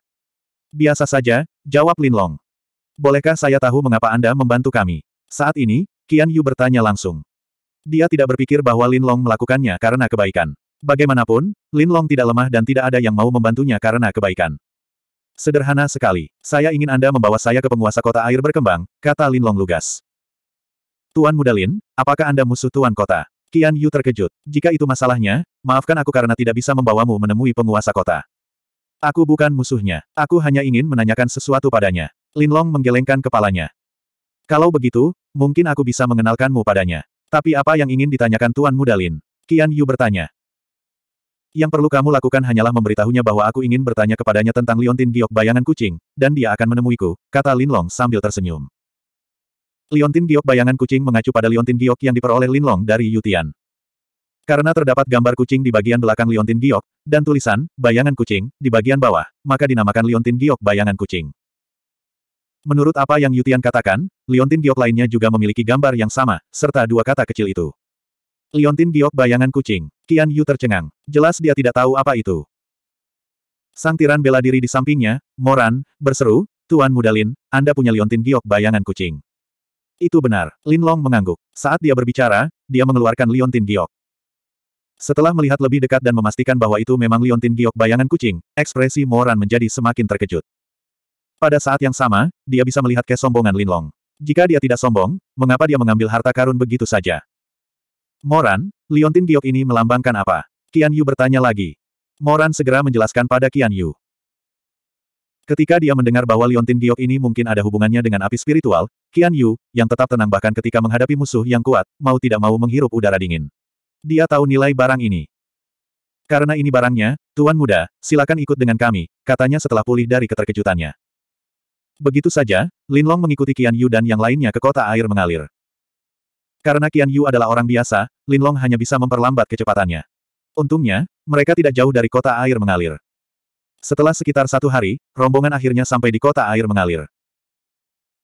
Biasa saja, jawab Lin Long. Bolehkah saya tahu mengapa Anda membantu kami? Saat ini, Qian Yu bertanya langsung. Dia tidak berpikir bahwa Lin Long melakukannya karena kebaikan. Bagaimanapun, Lin Long tidak lemah dan tidak ada yang mau membantunya karena kebaikan. Sederhana sekali. Saya ingin Anda membawa saya ke penguasa kota air berkembang, kata Lin Long lugas. Tuan Mudalin, apakah Anda musuh Tuan Kota? Qian Yu terkejut. Jika itu masalahnya, maafkan aku karena tidak bisa membawamu menemui penguasa kota. Aku bukan musuhnya. Aku hanya ingin menanyakan sesuatu padanya. Lin Long menggelengkan kepalanya. Kalau begitu, mungkin aku bisa mengenalkanmu padanya. Tapi apa yang ingin ditanyakan Tuan Muda Lin? Qian Yu bertanya. Yang perlu kamu lakukan hanyalah memberitahunya bahwa aku ingin bertanya kepadanya tentang Liontin Giok bayangan kucing, dan dia akan menemuiku, kata Lin Long sambil tersenyum. Liontin giok bayangan kucing mengacu pada liontin giok yang diperoleh Linlong dari Yutian. Karena terdapat gambar kucing di bagian belakang liontin giok, dan tulisan, bayangan kucing, di bagian bawah, maka dinamakan liontin giok bayangan kucing. Menurut apa yang Yutian katakan, liontin giok lainnya juga memiliki gambar yang sama, serta dua kata kecil itu. Liontin giok bayangan kucing, Qian Yu tercengang. Jelas dia tidak tahu apa itu. Sang tiran bela diri di sampingnya, Moran, berseru, Tuan Mudalin, Anda punya liontin giok bayangan kucing. Itu benar, Lin Long mengangguk. Saat dia berbicara, dia mengeluarkan liontin giok. Setelah melihat lebih dekat dan memastikan bahwa itu memang liontin giok bayangan kucing, ekspresi Moran menjadi semakin terkejut. Pada saat yang sama, dia bisa melihat kesombongan Lin Long. Jika dia tidak sombong, mengapa dia mengambil harta karun begitu saja? Moran, liontin giok ini melambangkan apa? Qian Yu bertanya lagi. Moran segera menjelaskan pada Qian Yu. Ketika dia mendengar bahwa Liontin Giok ini mungkin ada hubungannya dengan api spiritual, Qian Yu, yang tetap tenang bahkan ketika menghadapi musuh yang kuat, mau tidak mau menghirup udara dingin. Dia tahu nilai barang ini. Karena ini barangnya, Tuan Muda, silakan ikut dengan kami, katanya setelah pulih dari keterkejutannya. Begitu saja, Lin Long mengikuti Qian Yu dan yang lainnya ke kota air mengalir. Karena Qian Yu adalah orang biasa, Lin Long hanya bisa memperlambat kecepatannya. Untungnya, mereka tidak jauh dari kota air mengalir. Setelah sekitar satu hari, rombongan akhirnya sampai di kota air mengalir.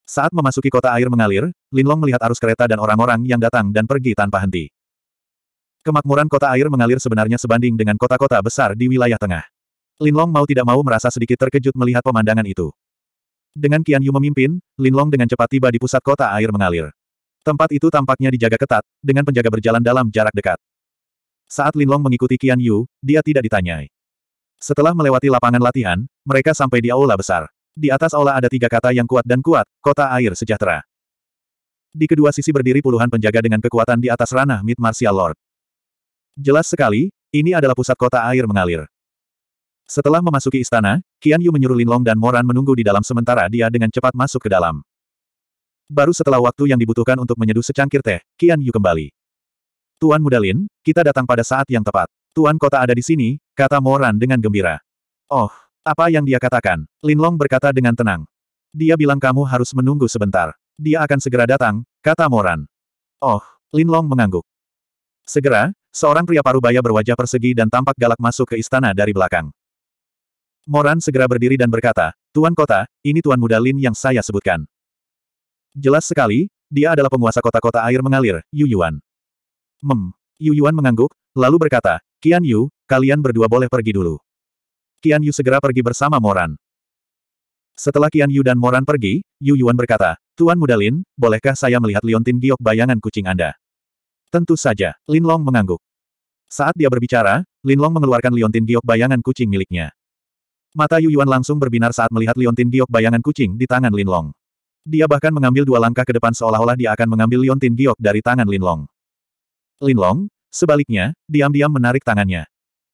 Saat memasuki kota air mengalir, Linlong melihat arus kereta dan orang-orang yang datang dan pergi tanpa henti. Kemakmuran kota air mengalir sebenarnya sebanding dengan kota-kota besar di wilayah tengah. Linlong mau tidak mau merasa sedikit terkejut melihat pemandangan itu. Dengan Qian Yu memimpin, Linlong dengan cepat tiba di pusat kota air mengalir. Tempat itu tampaknya dijaga ketat, dengan penjaga berjalan dalam jarak dekat. Saat Linlong mengikuti Qian Yu, dia tidak ditanyai. Setelah melewati lapangan latihan, mereka sampai di aula besar. Di atas aula ada tiga kata yang kuat dan kuat, kota air sejahtera. Di kedua sisi berdiri puluhan penjaga dengan kekuatan di atas ranah Mid Martial Lord. Jelas sekali, ini adalah pusat kota air mengalir. Setelah memasuki istana, Qian Yu menyuruh Linlong dan Moran menunggu di dalam sementara dia dengan cepat masuk ke dalam. Baru setelah waktu yang dibutuhkan untuk menyeduh secangkir teh, Qian Yu kembali. Tuan Mudalin, kita datang pada saat yang tepat. Tuan kota ada di sini, kata Moran dengan gembira. Oh, apa yang dia katakan? Lin Long berkata dengan tenang. Dia bilang kamu harus menunggu sebentar. Dia akan segera datang, kata Moran. Oh, Lin Long mengangguk. Segera, seorang pria parubaya berwajah persegi dan tampak galak masuk ke istana dari belakang. Moran segera berdiri dan berkata, Tuan kota, ini Tuan Muda Lin yang saya sebutkan. Jelas sekali, dia adalah penguasa kota-kota air mengalir, Yu Yuan. Mem, Yu Yuan mengangguk, lalu berkata, Kian Yu, kalian berdua boleh pergi dulu. Kian Yu segera pergi bersama Moran. Setelah Kian Yu dan Moran pergi, Yu Yuan berkata, Tuan Muda Lin, bolehkah saya melihat liontin giok bayangan kucing Anda? Tentu saja, Lin Long mengangguk. Saat dia berbicara, Lin Long mengeluarkan liontin giok bayangan kucing miliknya. Mata Yu Yuan langsung berbinar saat melihat liontin giok bayangan kucing di tangan Lin Long. Dia bahkan mengambil dua langkah ke depan seolah-olah dia akan mengambil liontin giok dari tangan Lin Long. Lin Long, Sebaliknya, diam-diam menarik tangannya.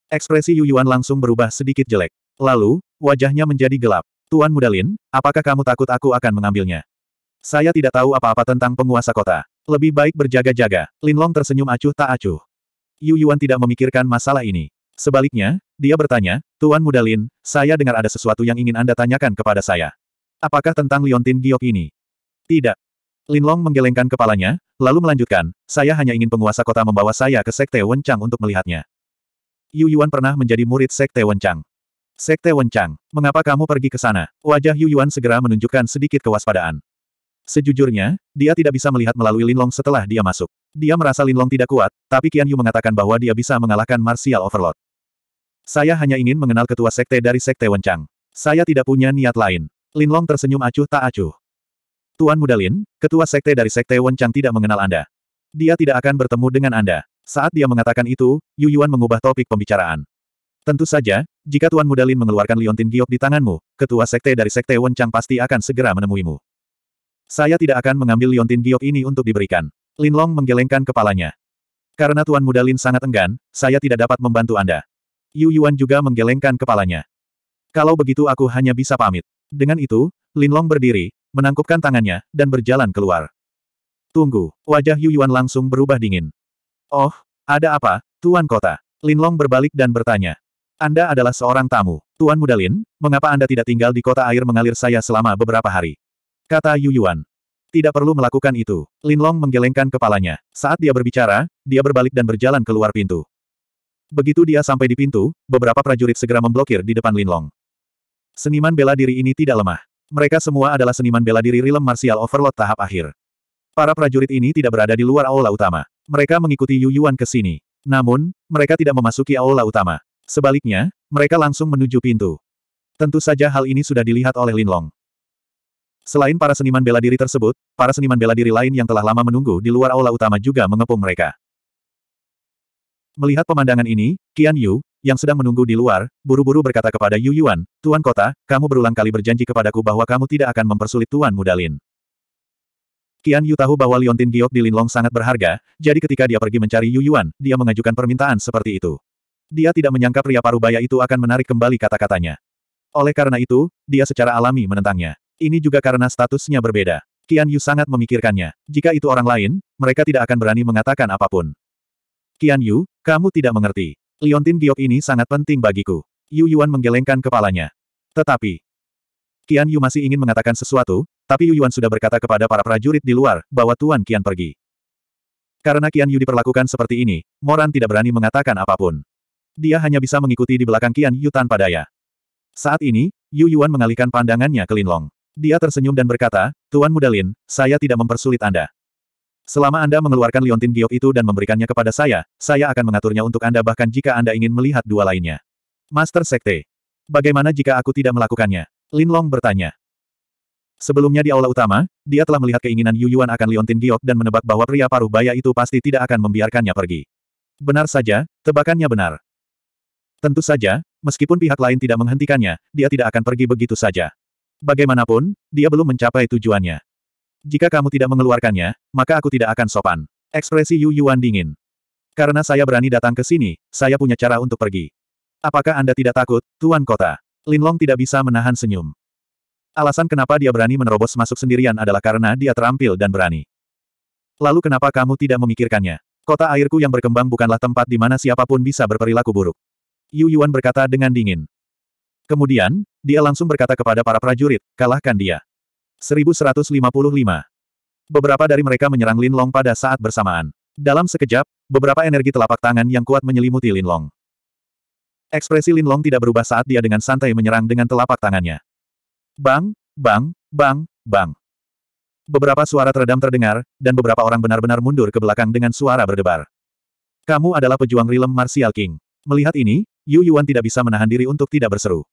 Ekspresi Yu Yuan langsung berubah sedikit jelek. Lalu, wajahnya menjadi gelap. Tuan Mudalin, apakah kamu takut aku akan mengambilnya? Saya tidak tahu apa-apa tentang penguasa kota. Lebih baik berjaga-jaga. Linlong tersenyum acuh tak acuh. Yu Yuan tidak memikirkan masalah ini. Sebaliknya, dia bertanya, Tuan Mudalin, saya dengar ada sesuatu yang ingin Anda tanyakan kepada saya. Apakah tentang Liontin Giok ini? Tidak, Linlong menggelengkan kepalanya, lalu melanjutkan, saya hanya ingin penguasa kota membawa saya ke Sekte Wencang untuk melihatnya. Yu Yuan pernah menjadi murid Sekte Wencang. Sekte Wencang, mengapa kamu pergi ke sana? Wajah Yu Yuan segera menunjukkan sedikit kewaspadaan. Sejujurnya, dia tidak bisa melihat melalui Linlong setelah dia masuk. Dia merasa Linlong tidak kuat, tapi Qian Yu mengatakan bahwa dia bisa mengalahkan Martial Overlord. Saya hanya ingin mengenal ketua sekte dari Sekte Wencang. Saya tidak punya niat lain. Linlong tersenyum acuh tak acuh. Tuan Mudalin, ketua sekte dari sekte Wenchang tidak mengenal Anda. Dia tidak akan bertemu dengan Anda. Saat dia mengatakan itu, Yu Yuan mengubah topik pembicaraan. Tentu saja, jika Tuan Mudalin mengeluarkan liontin giok di tanganmu, ketua sekte dari sekte Wenchang pasti akan segera menemuimu. Saya tidak akan mengambil liontin giok ini untuk diberikan. Lin Long menggelengkan kepalanya. Karena Tuan Mudalin sangat enggan, saya tidak dapat membantu Anda. Yu Yuan juga menggelengkan kepalanya. Kalau begitu aku hanya bisa pamit. Dengan itu, Lin Long berdiri, menangkupkan tangannya, dan berjalan keluar. Tunggu, wajah Yu Yuan langsung berubah dingin. Oh, ada apa, Tuan Kota? Linlong berbalik dan bertanya. Anda adalah seorang tamu, Tuan Muda Lin, mengapa Anda tidak tinggal di kota air mengalir saya selama beberapa hari? Kata Yu Yuan. Tidak perlu melakukan itu. Linlong menggelengkan kepalanya. Saat dia berbicara, dia berbalik dan berjalan keluar pintu. Begitu dia sampai di pintu, beberapa prajurit segera memblokir di depan Linlong. Seniman bela diri ini tidak lemah. Mereka semua adalah seniman bela diri rilem Martial overload tahap akhir. Para prajurit ini tidak berada di luar aula utama. Mereka mengikuti Yu Yuan ke sini. Namun, mereka tidak memasuki aula utama. Sebaliknya, mereka langsung menuju pintu. Tentu saja hal ini sudah dilihat oleh Lin Long. Selain para seniman bela diri tersebut, para seniman bela diri lain yang telah lama menunggu di luar aula utama juga mengepung mereka. Melihat pemandangan ini, Qian Yu, yang sedang menunggu di luar, buru-buru berkata kepada Yu Yuan, Tuan Kota, kamu berulang kali berjanji kepadaku bahwa kamu tidak akan mempersulit Tuan Mudalin. Lin. Qian Yu tahu bahwa Liontin Giok di Linlong sangat berharga, jadi ketika dia pergi mencari Yu Yuan, dia mengajukan permintaan seperti itu. Dia tidak menyangka pria parubaya itu akan menarik kembali kata-katanya. Oleh karena itu, dia secara alami menentangnya. Ini juga karena statusnya berbeda. Qian Yu sangat memikirkannya. Jika itu orang lain, mereka tidak akan berani mengatakan apapun. Qian Yu, kamu tidak mengerti. Liontin giok ini sangat penting bagiku. Yu Yuan menggelengkan kepalanya. Tetapi, Qian Yu masih ingin mengatakan sesuatu, tapi Yu Yuan sudah berkata kepada para prajurit di luar bahwa Tuan Qian pergi. Karena Qian Yu diperlakukan seperti ini, Moran tidak berani mengatakan apapun. Dia hanya bisa mengikuti di belakang Qian Yu tanpa daya. Saat ini, Yu Yuan mengalihkan pandangannya ke Linlong. Dia tersenyum dan berkata, Tuan Mudalin, saya tidak mempersulit Anda. Selama Anda mengeluarkan liontin giok itu dan memberikannya kepada saya, saya akan mengaturnya untuk Anda bahkan jika Anda ingin melihat dua lainnya. Master Sekte. Bagaimana jika aku tidak melakukannya? Lin Long bertanya. Sebelumnya di aula utama, dia telah melihat keinginan Yu Yuan akan liontin giok dan menebak bahwa pria paruh baya itu pasti tidak akan membiarkannya pergi. Benar saja, tebakannya benar. Tentu saja, meskipun pihak lain tidak menghentikannya, dia tidak akan pergi begitu saja. Bagaimanapun, dia belum mencapai tujuannya. Jika kamu tidak mengeluarkannya, maka aku tidak akan sopan. Ekspresi Yu Yuan dingin. Karena saya berani datang ke sini, saya punya cara untuk pergi. Apakah Anda tidak takut, Tuan Kota? Linlong tidak bisa menahan senyum. Alasan kenapa dia berani menerobos masuk sendirian adalah karena dia terampil dan berani. Lalu kenapa kamu tidak memikirkannya? Kota airku yang berkembang bukanlah tempat di mana siapapun bisa berperilaku buruk. Yu Yuan berkata dengan dingin. Kemudian, dia langsung berkata kepada para prajurit, kalahkan dia. 1155. Beberapa dari mereka menyerang Lin Long pada saat bersamaan. Dalam sekejap, beberapa energi telapak tangan yang kuat menyelimuti Lin Long. Ekspresi Lin Long tidak berubah saat dia dengan santai menyerang dengan telapak tangannya. Bang, bang, bang, bang. Beberapa suara teredam terdengar, dan beberapa orang benar-benar mundur ke belakang dengan suara berdebar. Kamu adalah pejuang rilem Martial King. Melihat ini, Yu Yuan tidak bisa menahan diri untuk tidak berseru.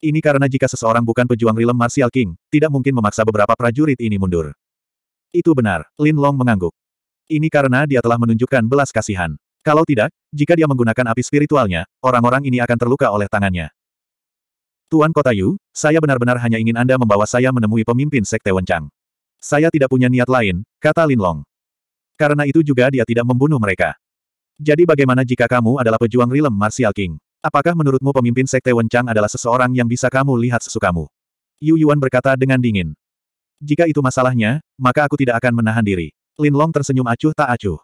Ini karena jika seseorang bukan pejuang rilem Martial King, tidak mungkin memaksa beberapa prajurit ini mundur. Itu benar, Lin Long mengangguk. Ini karena dia telah menunjukkan belas kasihan. Kalau tidak, jika dia menggunakan api spiritualnya, orang-orang ini akan terluka oleh tangannya. Tuan Kota Yu, saya benar-benar hanya ingin Anda membawa saya menemui pemimpin Sekte Wencang. Saya tidak punya niat lain, kata Lin Long. Karena itu juga dia tidak membunuh mereka. Jadi bagaimana jika kamu adalah pejuang rilem Martial King? Apakah menurutmu pemimpin Sekte Wencang adalah seseorang yang bisa kamu lihat sesukamu? Yu Yuan berkata dengan dingin. Jika itu masalahnya, maka aku tidak akan menahan diri. Lin Long tersenyum acuh tak acuh.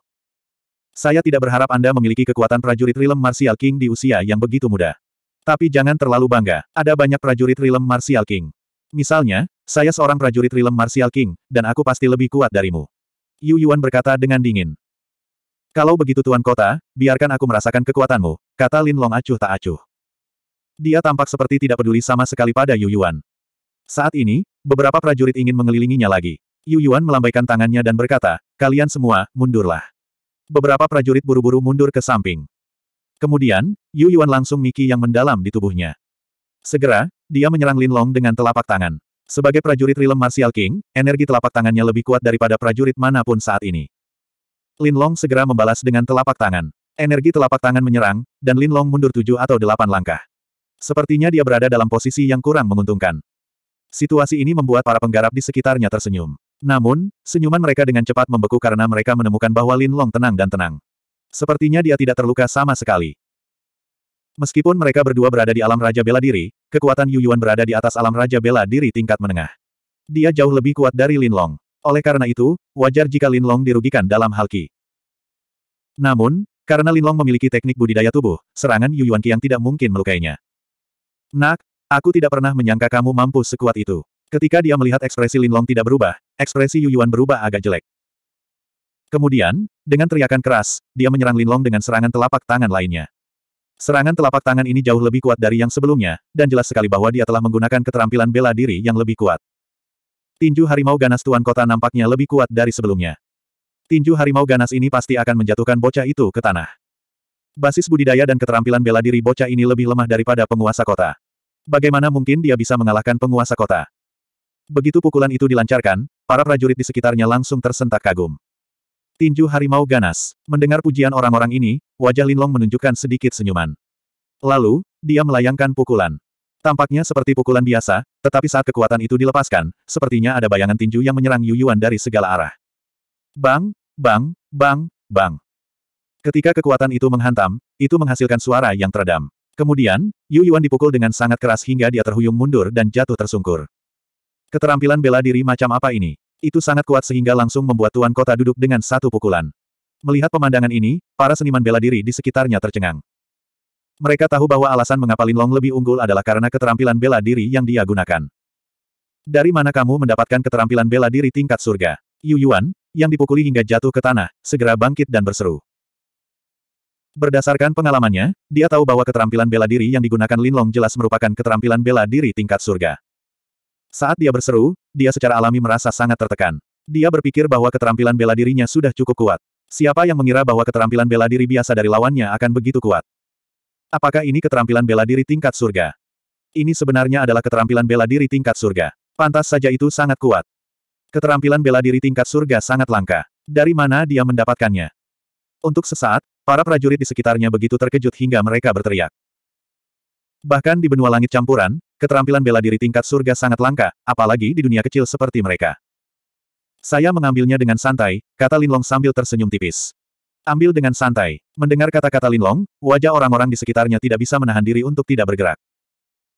Saya tidak berharap Anda memiliki kekuatan prajurit Rilem Martial King di usia yang begitu muda. Tapi jangan terlalu bangga, ada banyak prajurit Rilem Martial King. Misalnya, saya seorang prajurit Rilem Martial King, dan aku pasti lebih kuat darimu. Yu Yuan berkata dengan dingin. Kalau begitu Tuan Kota, biarkan aku merasakan kekuatanmu, kata Lin Long acuh tak acuh. Dia tampak seperti tidak peduli sama sekali pada Yu Yuan. Saat ini, beberapa prajurit ingin mengelilinginya lagi. Yu Yuan melambaikan tangannya dan berkata, kalian semua, mundurlah. Beberapa prajurit buru-buru mundur ke samping. Kemudian, Yu Yuan langsung miki yang mendalam di tubuhnya. Segera, dia menyerang Lin Long dengan telapak tangan. Sebagai prajurit Rilem Martial King, energi telapak tangannya lebih kuat daripada prajurit manapun saat ini. Lin Long segera membalas dengan telapak tangan. Energi telapak tangan menyerang, dan Lin Long mundur tujuh atau delapan langkah. Sepertinya dia berada dalam posisi yang kurang menguntungkan. Situasi ini membuat para penggarap di sekitarnya tersenyum. Namun, senyuman mereka dengan cepat membeku karena mereka menemukan bahwa Lin Long tenang dan tenang. Sepertinya dia tidak terluka sama sekali. Meskipun mereka berdua berada di alam Raja Bela Diri, kekuatan Yu Yuan berada di atas alam Raja Bela Diri tingkat menengah. Dia jauh lebih kuat dari Lin Long. Oleh karena itu, wajar jika Linlong dirugikan dalam hal Qi. Namun, karena Linlong memiliki teknik budidaya tubuh, serangan Yu Yuan Qiang tidak mungkin melukainya. Nak, aku tidak pernah menyangka kamu mampu sekuat itu. Ketika dia melihat ekspresi Linlong tidak berubah, ekspresi Yu Yuan berubah agak jelek. Kemudian, dengan teriakan keras, dia menyerang Linlong dengan serangan telapak tangan lainnya. Serangan telapak tangan ini jauh lebih kuat dari yang sebelumnya, dan jelas sekali bahwa dia telah menggunakan keterampilan bela diri yang lebih kuat. Tinju harimau ganas tuan kota nampaknya lebih kuat dari sebelumnya. Tinju harimau ganas ini pasti akan menjatuhkan bocah itu ke tanah. Basis budidaya dan keterampilan bela diri bocah ini lebih lemah daripada penguasa kota. Bagaimana mungkin dia bisa mengalahkan penguasa kota? Begitu pukulan itu dilancarkan, para prajurit di sekitarnya langsung tersentak kagum. Tinju harimau ganas. Mendengar pujian orang-orang ini, wajah Linlong menunjukkan sedikit senyuman. Lalu, dia melayangkan pukulan. Tampaknya seperti pukulan biasa, tetapi saat kekuatan itu dilepaskan, sepertinya ada bayangan tinju yang menyerang Yu Yuan dari segala arah. Bang, bang, bang, bang. Ketika kekuatan itu menghantam, itu menghasilkan suara yang teredam. Kemudian, Yu Yuan dipukul dengan sangat keras hingga dia terhuyung mundur dan jatuh tersungkur. Keterampilan bela diri macam apa ini? Itu sangat kuat sehingga langsung membuat Tuan Kota duduk dengan satu pukulan. Melihat pemandangan ini, para seniman bela diri di sekitarnya tercengang. Mereka tahu bahwa alasan mengapa Linlong lebih unggul adalah karena keterampilan bela diri yang dia gunakan. Dari mana kamu mendapatkan keterampilan bela diri tingkat surga? Yu Yuan, yang dipukuli hingga jatuh ke tanah, segera bangkit dan berseru. Berdasarkan pengalamannya, dia tahu bahwa keterampilan bela diri yang digunakan Linlong jelas merupakan keterampilan bela diri tingkat surga. Saat dia berseru, dia secara alami merasa sangat tertekan. Dia berpikir bahwa keterampilan bela dirinya sudah cukup kuat. Siapa yang mengira bahwa keterampilan bela diri biasa dari lawannya akan begitu kuat? Apakah ini keterampilan bela diri tingkat surga? Ini sebenarnya adalah keterampilan bela diri tingkat surga. Pantas saja itu sangat kuat. Keterampilan bela diri tingkat surga sangat langka. Dari mana dia mendapatkannya? Untuk sesaat, para prajurit di sekitarnya begitu terkejut hingga mereka berteriak. Bahkan di benua langit campuran, keterampilan bela diri tingkat surga sangat langka, apalagi di dunia kecil seperti mereka. Saya mengambilnya dengan santai, kata Linlong sambil tersenyum tipis. Ambil dengan santai. Mendengar kata-kata Linlong, wajah orang-orang di sekitarnya tidak bisa menahan diri untuk tidak bergerak.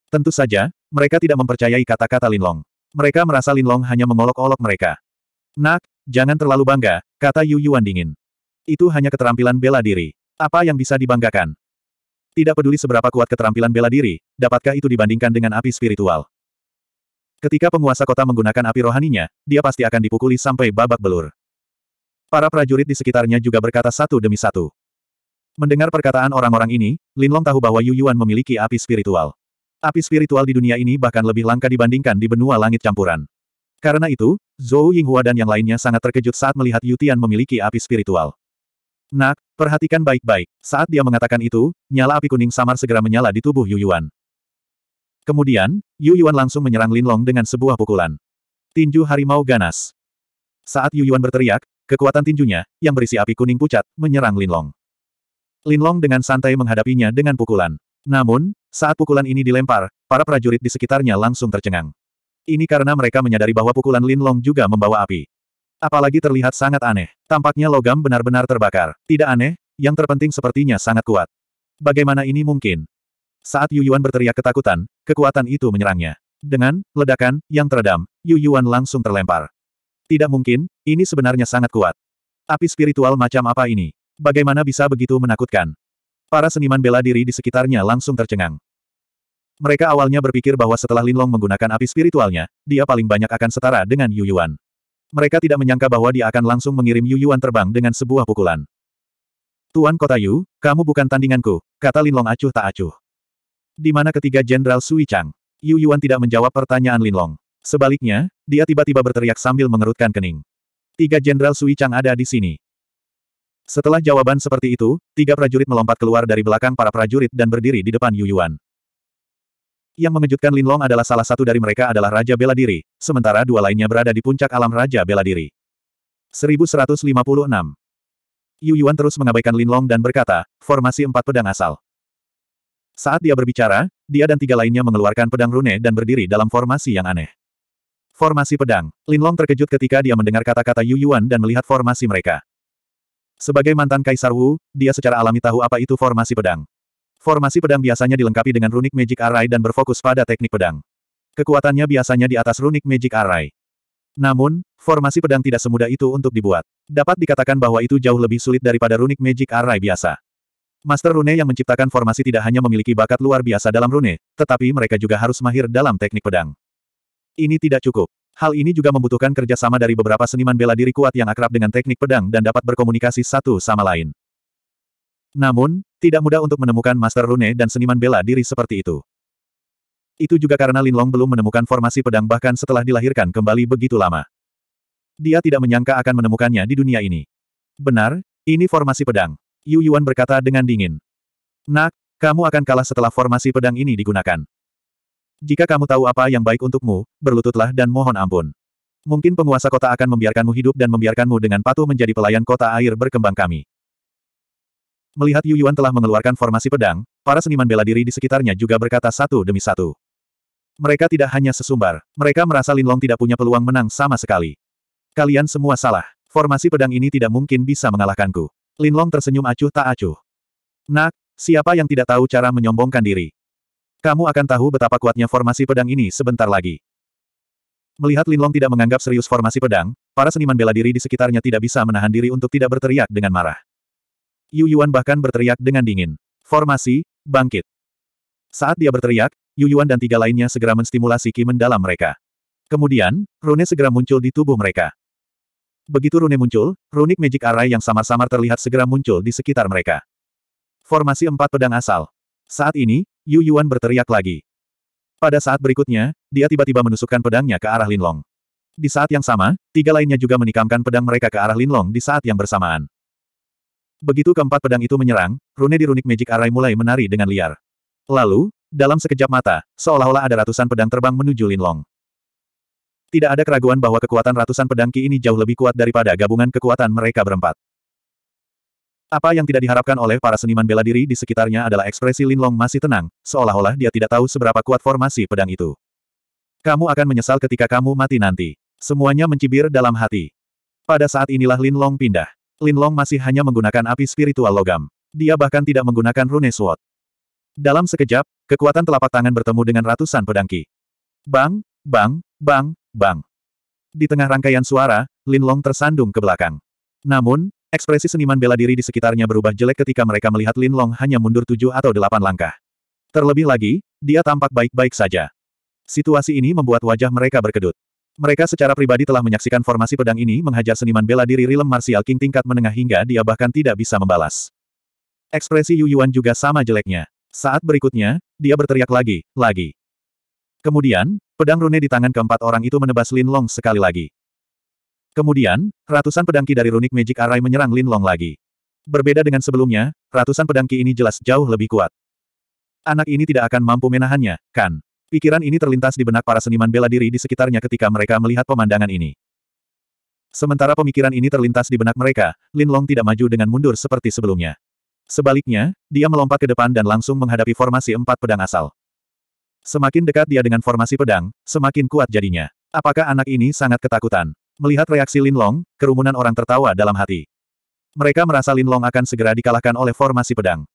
Tentu saja, mereka tidak mempercayai kata-kata Linlong. Mereka merasa Linlong hanya mengolok-olok mereka. Nak, jangan terlalu bangga, kata Yu Yuan dingin. Itu hanya keterampilan bela diri. Apa yang bisa dibanggakan? Tidak peduli seberapa kuat keterampilan bela diri, dapatkah itu dibandingkan dengan api spiritual? Ketika penguasa kota menggunakan api rohaninya, dia pasti akan dipukuli sampai babak belur. Para prajurit di sekitarnya juga berkata satu demi satu. Mendengar perkataan orang-orang ini, Linlong tahu bahwa Yu Yuan memiliki api spiritual. Api spiritual di dunia ini bahkan lebih langka dibandingkan di benua langit campuran. Karena itu, Zhou Yinghua dan yang lainnya sangat terkejut saat melihat Yu Tian memiliki api spiritual. Nak, perhatikan baik-baik. Saat dia mengatakan itu, nyala api kuning samar segera menyala di tubuh Yu Yuan. Kemudian, Yu Yuan langsung menyerang Linlong dengan sebuah pukulan. Tinju harimau ganas. Saat Yu Yuan berteriak, Kekuatan tinjunya, yang berisi api kuning pucat, menyerang Linlong. Linlong dengan santai menghadapinya dengan pukulan. Namun, saat pukulan ini dilempar, para prajurit di sekitarnya langsung tercengang. Ini karena mereka menyadari bahwa pukulan Linlong juga membawa api. Apalagi terlihat sangat aneh. Tampaknya logam benar-benar terbakar. Tidak aneh, yang terpenting sepertinya sangat kuat. Bagaimana ini mungkin? Saat Yu Yuan berteriak ketakutan, kekuatan itu menyerangnya. Dengan ledakan yang teredam, Yu Yuan langsung terlempar. Tidak mungkin, ini sebenarnya sangat kuat. Api spiritual macam apa ini? Bagaimana bisa begitu menakutkan? Para seniman bela diri di sekitarnya langsung tercengang. Mereka awalnya berpikir bahwa setelah Linlong menggunakan api spiritualnya, dia paling banyak akan setara dengan Yu Yuan. Mereka tidak menyangka bahwa dia akan langsung mengirim Yu Yuan terbang dengan sebuah pukulan. Tuan Kota Yu, kamu bukan tandinganku, kata Linlong acuh tak acuh. Di mana ketiga Jenderal Sui Chang? Yu Yuan tidak menjawab pertanyaan Linlong. Sebaliknya, dia tiba-tiba berteriak sambil mengerutkan kening. Tiga Jenderal Sui Chang ada di sini. Setelah jawaban seperti itu, tiga prajurit melompat keluar dari belakang para prajurit dan berdiri di depan Yu Yuan. Yang mengejutkan Lin Long adalah salah satu dari mereka adalah Raja Bela Diri, sementara dua lainnya berada di puncak alam Raja Bela Diri. 1156 Yu Yuan terus mengabaikan Lin Long dan berkata, formasi empat pedang asal. Saat dia berbicara, dia dan tiga lainnya mengeluarkan pedang rune dan berdiri dalam formasi yang aneh. Formasi pedang. Linlong terkejut ketika dia mendengar kata-kata Yu Yuan dan melihat formasi mereka. Sebagai mantan Kaisar Wu, dia secara alami tahu apa itu formasi pedang. Formasi pedang biasanya dilengkapi dengan runik magic array dan berfokus pada teknik pedang. Kekuatannya biasanya di atas runik magic array. Namun, formasi pedang tidak semudah itu untuk dibuat. Dapat dikatakan bahwa itu jauh lebih sulit daripada runik magic array biasa. Master Rune yang menciptakan formasi tidak hanya memiliki bakat luar biasa dalam rune, tetapi mereka juga harus mahir dalam teknik pedang. Ini tidak cukup. Hal ini juga membutuhkan kerjasama dari beberapa seniman bela diri kuat yang akrab dengan teknik pedang dan dapat berkomunikasi satu sama lain. Namun, tidak mudah untuk menemukan Master Rune dan seniman bela diri seperti itu. Itu juga karena Lin Long belum menemukan formasi pedang bahkan setelah dilahirkan kembali begitu lama. Dia tidak menyangka akan menemukannya di dunia ini. Benar, ini formasi pedang. Yu Yuan berkata dengan dingin. Nak, kamu akan kalah setelah formasi pedang ini digunakan. Jika kamu tahu apa yang baik untukmu, berlututlah dan mohon ampun. Mungkin penguasa kota akan membiarkanmu hidup dan membiarkanmu dengan patuh menjadi pelayan kota air berkembang kami. Melihat Yu Yuan telah mengeluarkan formasi pedang, para seniman bela diri di sekitarnya juga berkata satu demi satu. Mereka tidak hanya sesumbar, mereka merasa Linlong tidak punya peluang menang sama sekali. Kalian semua salah. Formasi pedang ini tidak mungkin bisa mengalahkanku. Linlong tersenyum acuh tak acuh. Nak, siapa yang tidak tahu cara menyombongkan diri? Kamu akan tahu betapa kuatnya formasi pedang ini sebentar lagi. Melihat Linlong tidak menganggap serius formasi pedang, para seniman bela diri di sekitarnya tidak bisa menahan diri untuk tidak berteriak dengan marah. Yu Yuan bahkan berteriak dengan dingin. Formasi, bangkit. Saat dia berteriak, Yu Yuan dan tiga lainnya segera menstimulasi ki mendalam mereka. Kemudian, rune segera muncul di tubuh mereka. Begitu rune muncul, runik magic array yang samar-samar terlihat segera muncul di sekitar mereka. Formasi empat pedang asal. Saat ini, Yu Yuan berteriak lagi. Pada saat berikutnya, dia tiba-tiba menusukkan pedangnya ke arah Lin Long. Di saat yang sama, tiga lainnya juga menikamkan pedang mereka ke arah Lin Long di saat yang bersamaan. Begitu keempat pedang itu menyerang, rune di runik Magic Array mulai menari dengan liar. Lalu, dalam sekejap mata, seolah-olah ada ratusan pedang terbang menuju Lin Long. Tidak ada keraguan bahwa kekuatan ratusan pedang Ki ini jauh lebih kuat daripada gabungan kekuatan mereka berempat. Apa yang tidak diharapkan oleh para seniman bela diri di sekitarnya adalah ekspresi Lin Long masih tenang, seolah-olah dia tidak tahu seberapa kuat formasi pedang itu. Kamu akan menyesal ketika kamu mati nanti. Semuanya mencibir dalam hati. Pada saat inilah Lin Long pindah. Lin Long masih hanya menggunakan api spiritual logam. Dia bahkan tidak menggunakan rune sword. Dalam sekejap, kekuatan telapak tangan bertemu dengan ratusan pedangki. Bang, bang, bang, bang. Di tengah rangkaian suara, Lin Long tersandung ke belakang. Namun, Ekspresi seniman bela diri di sekitarnya berubah jelek ketika mereka melihat Lin Long hanya mundur tujuh atau delapan langkah. Terlebih lagi, dia tampak baik-baik saja. Situasi ini membuat wajah mereka berkedut. Mereka secara pribadi telah menyaksikan formasi pedang ini menghajar seniman bela diri Rilem Martial King tingkat menengah hingga dia bahkan tidak bisa membalas. Ekspresi Yu Yuan juga sama jeleknya. Saat berikutnya, dia berteriak lagi, lagi. Kemudian, pedang rune di tangan keempat orang itu menebas Lin Long sekali lagi. Kemudian, ratusan pedangki dari runik Magic Array menyerang Lin Long lagi. Berbeda dengan sebelumnya, ratusan pedangki ini jelas jauh lebih kuat. Anak ini tidak akan mampu menahannya, kan? Pikiran ini terlintas di benak para seniman bela diri di sekitarnya ketika mereka melihat pemandangan ini. Sementara pemikiran ini terlintas di benak mereka, Lin Long tidak maju dengan mundur seperti sebelumnya. Sebaliknya, dia melompat ke depan dan langsung menghadapi formasi empat pedang asal. Semakin dekat dia dengan formasi pedang, semakin kuat jadinya. Apakah anak ini sangat ketakutan? Melihat reaksi Lin Long, kerumunan orang tertawa dalam hati. Mereka merasa Lin Long akan segera dikalahkan oleh formasi pedang.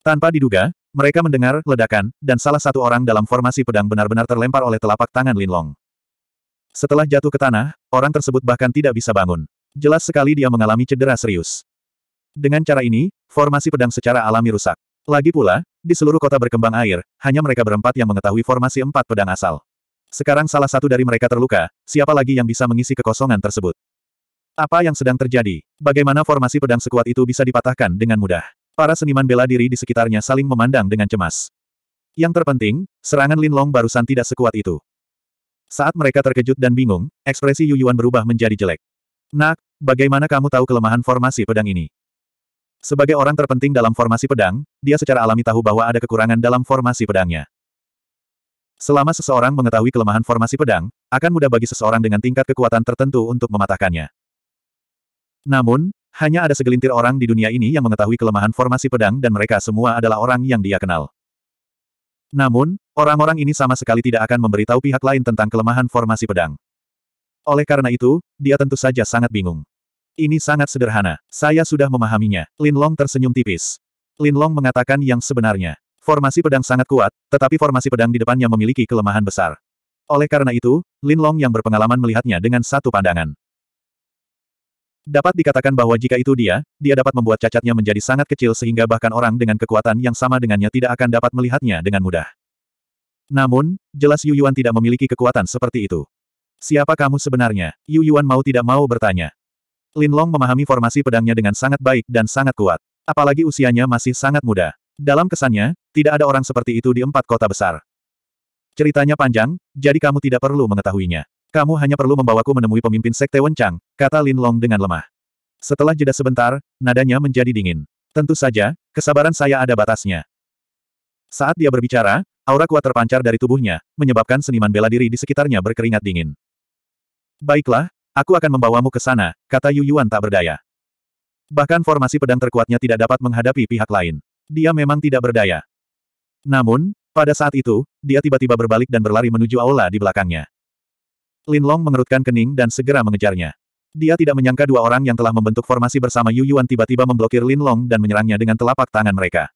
Tanpa diduga, mereka mendengar ledakan, dan salah satu orang dalam formasi pedang benar-benar terlempar oleh telapak tangan Lin Long. Setelah jatuh ke tanah, orang tersebut bahkan tidak bisa bangun. Jelas sekali dia mengalami cedera serius. Dengan cara ini, formasi pedang secara alami rusak. Lagi pula, di seluruh kota berkembang air, hanya mereka berempat yang mengetahui formasi empat pedang asal. Sekarang salah satu dari mereka terluka, siapa lagi yang bisa mengisi kekosongan tersebut? Apa yang sedang terjadi? Bagaimana formasi pedang sekuat itu bisa dipatahkan dengan mudah? Para seniman bela diri di sekitarnya saling memandang dengan cemas. Yang terpenting, serangan Linlong barusan tidak sekuat itu. Saat mereka terkejut dan bingung, ekspresi Yu Yuan berubah menjadi jelek. Nak, bagaimana kamu tahu kelemahan formasi pedang ini? Sebagai orang terpenting dalam formasi pedang, dia secara alami tahu bahwa ada kekurangan dalam formasi pedangnya. Selama seseorang mengetahui kelemahan formasi pedang, akan mudah bagi seseorang dengan tingkat kekuatan tertentu untuk mematahkannya. Namun, hanya ada segelintir orang di dunia ini yang mengetahui kelemahan formasi pedang dan mereka semua adalah orang yang dia kenal. Namun, orang-orang ini sama sekali tidak akan memberitahu pihak lain tentang kelemahan formasi pedang. Oleh karena itu, dia tentu saja sangat bingung. Ini sangat sederhana. Saya sudah memahaminya. Lin Long tersenyum tipis. Lin Long mengatakan yang sebenarnya. Formasi pedang sangat kuat, tetapi formasi pedang di depannya memiliki kelemahan besar. Oleh karena itu, Lin Long yang berpengalaman melihatnya dengan satu pandangan. Dapat dikatakan bahwa jika itu dia, dia dapat membuat cacatnya menjadi sangat kecil sehingga bahkan orang dengan kekuatan yang sama dengannya tidak akan dapat melihatnya dengan mudah. Namun, jelas Yu Yuan tidak memiliki kekuatan seperti itu. Siapa kamu sebenarnya? Yu Yuan mau tidak mau bertanya. Lin Long memahami formasi pedangnya dengan sangat baik dan sangat kuat. Apalagi usianya masih sangat muda. Dalam kesannya, tidak ada orang seperti itu di empat kota besar. Ceritanya panjang, jadi kamu tidak perlu mengetahuinya. Kamu hanya perlu membawaku menemui pemimpin Sekte Wencang, kata Lin Long dengan lemah. Setelah jeda sebentar, nadanya menjadi dingin. Tentu saja, kesabaran saya ada batasnya. Saat dia berbicara, aura kuat terpancar dari tubuhnya, menyebabkan seniman bela diri di sekitarnya berkeringat dingin. Baiklah, aku akan membawamu ke sana, kata Yu Yuan tak berdaya. Bahkan formasi pedang terkuatnya tidak dapat menghadapi pihak lain. Dia memang tidak berdaya. Namun, pada saat itu, dia tiba-tiba berbalik dan berlari menuju aula di belakangnya. Lin Long mengerutkan kening dan segera mengejarnya. Dia tidak menyangka dua orang yang telah membentuk formasi bersama Yu Yuan tiba-tiba memblokir Lin Long dan menyerangnya dengan telapak tangan mereka.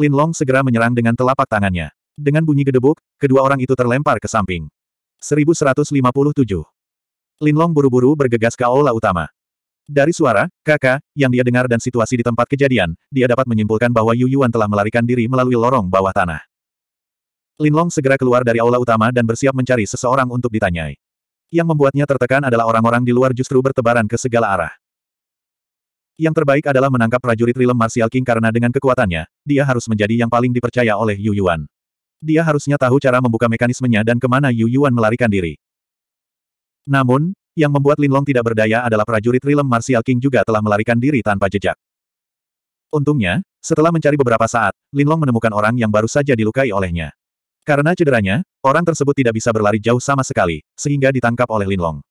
Lin Long segera menyerang dengan telapak tangannya. Dengan bunyi gedebuk, kedua orang itu terlempar ke samping. 1157 Lin Long buru-buru bergegas ke aula utama. Dari suara, kakak, yang dia dengar dan situasi di tempat kejadian, dia dapat menyimpulkan bahwa Yu Yuan telah melarikan diri melalui lorong bawah tanah. Linlong segera keluar dari aula utama dan bersiap mencari seseorang untuk ditanyai. Yang membuatnya tertekan adalah orang-orang di luar justru bertebaran ke segala arah. Yang terbaik adalah menangkap prajurit Rilem Martial King karena dengan kekuatannya, dia harus menjadi yang paling dipercaya oleh Yu Yuan. Dia harusnya tahu cara membuka mekanismenya dan kemana Yu Yuan melarikan diri. Namun, yang membuat Linlong tidak berdaya adalah prajurit Rilem Martial King juga telah melarikan diri tanpa jejak. Untungnya, setelah mencari beberapa saat, Linlong menemukan orang yang baru saja dilukai olehnya. Karena cederanya, orang tersebut tidak bisa berlari jauh sama sekali, sehingga ditangkap oleh Linlong.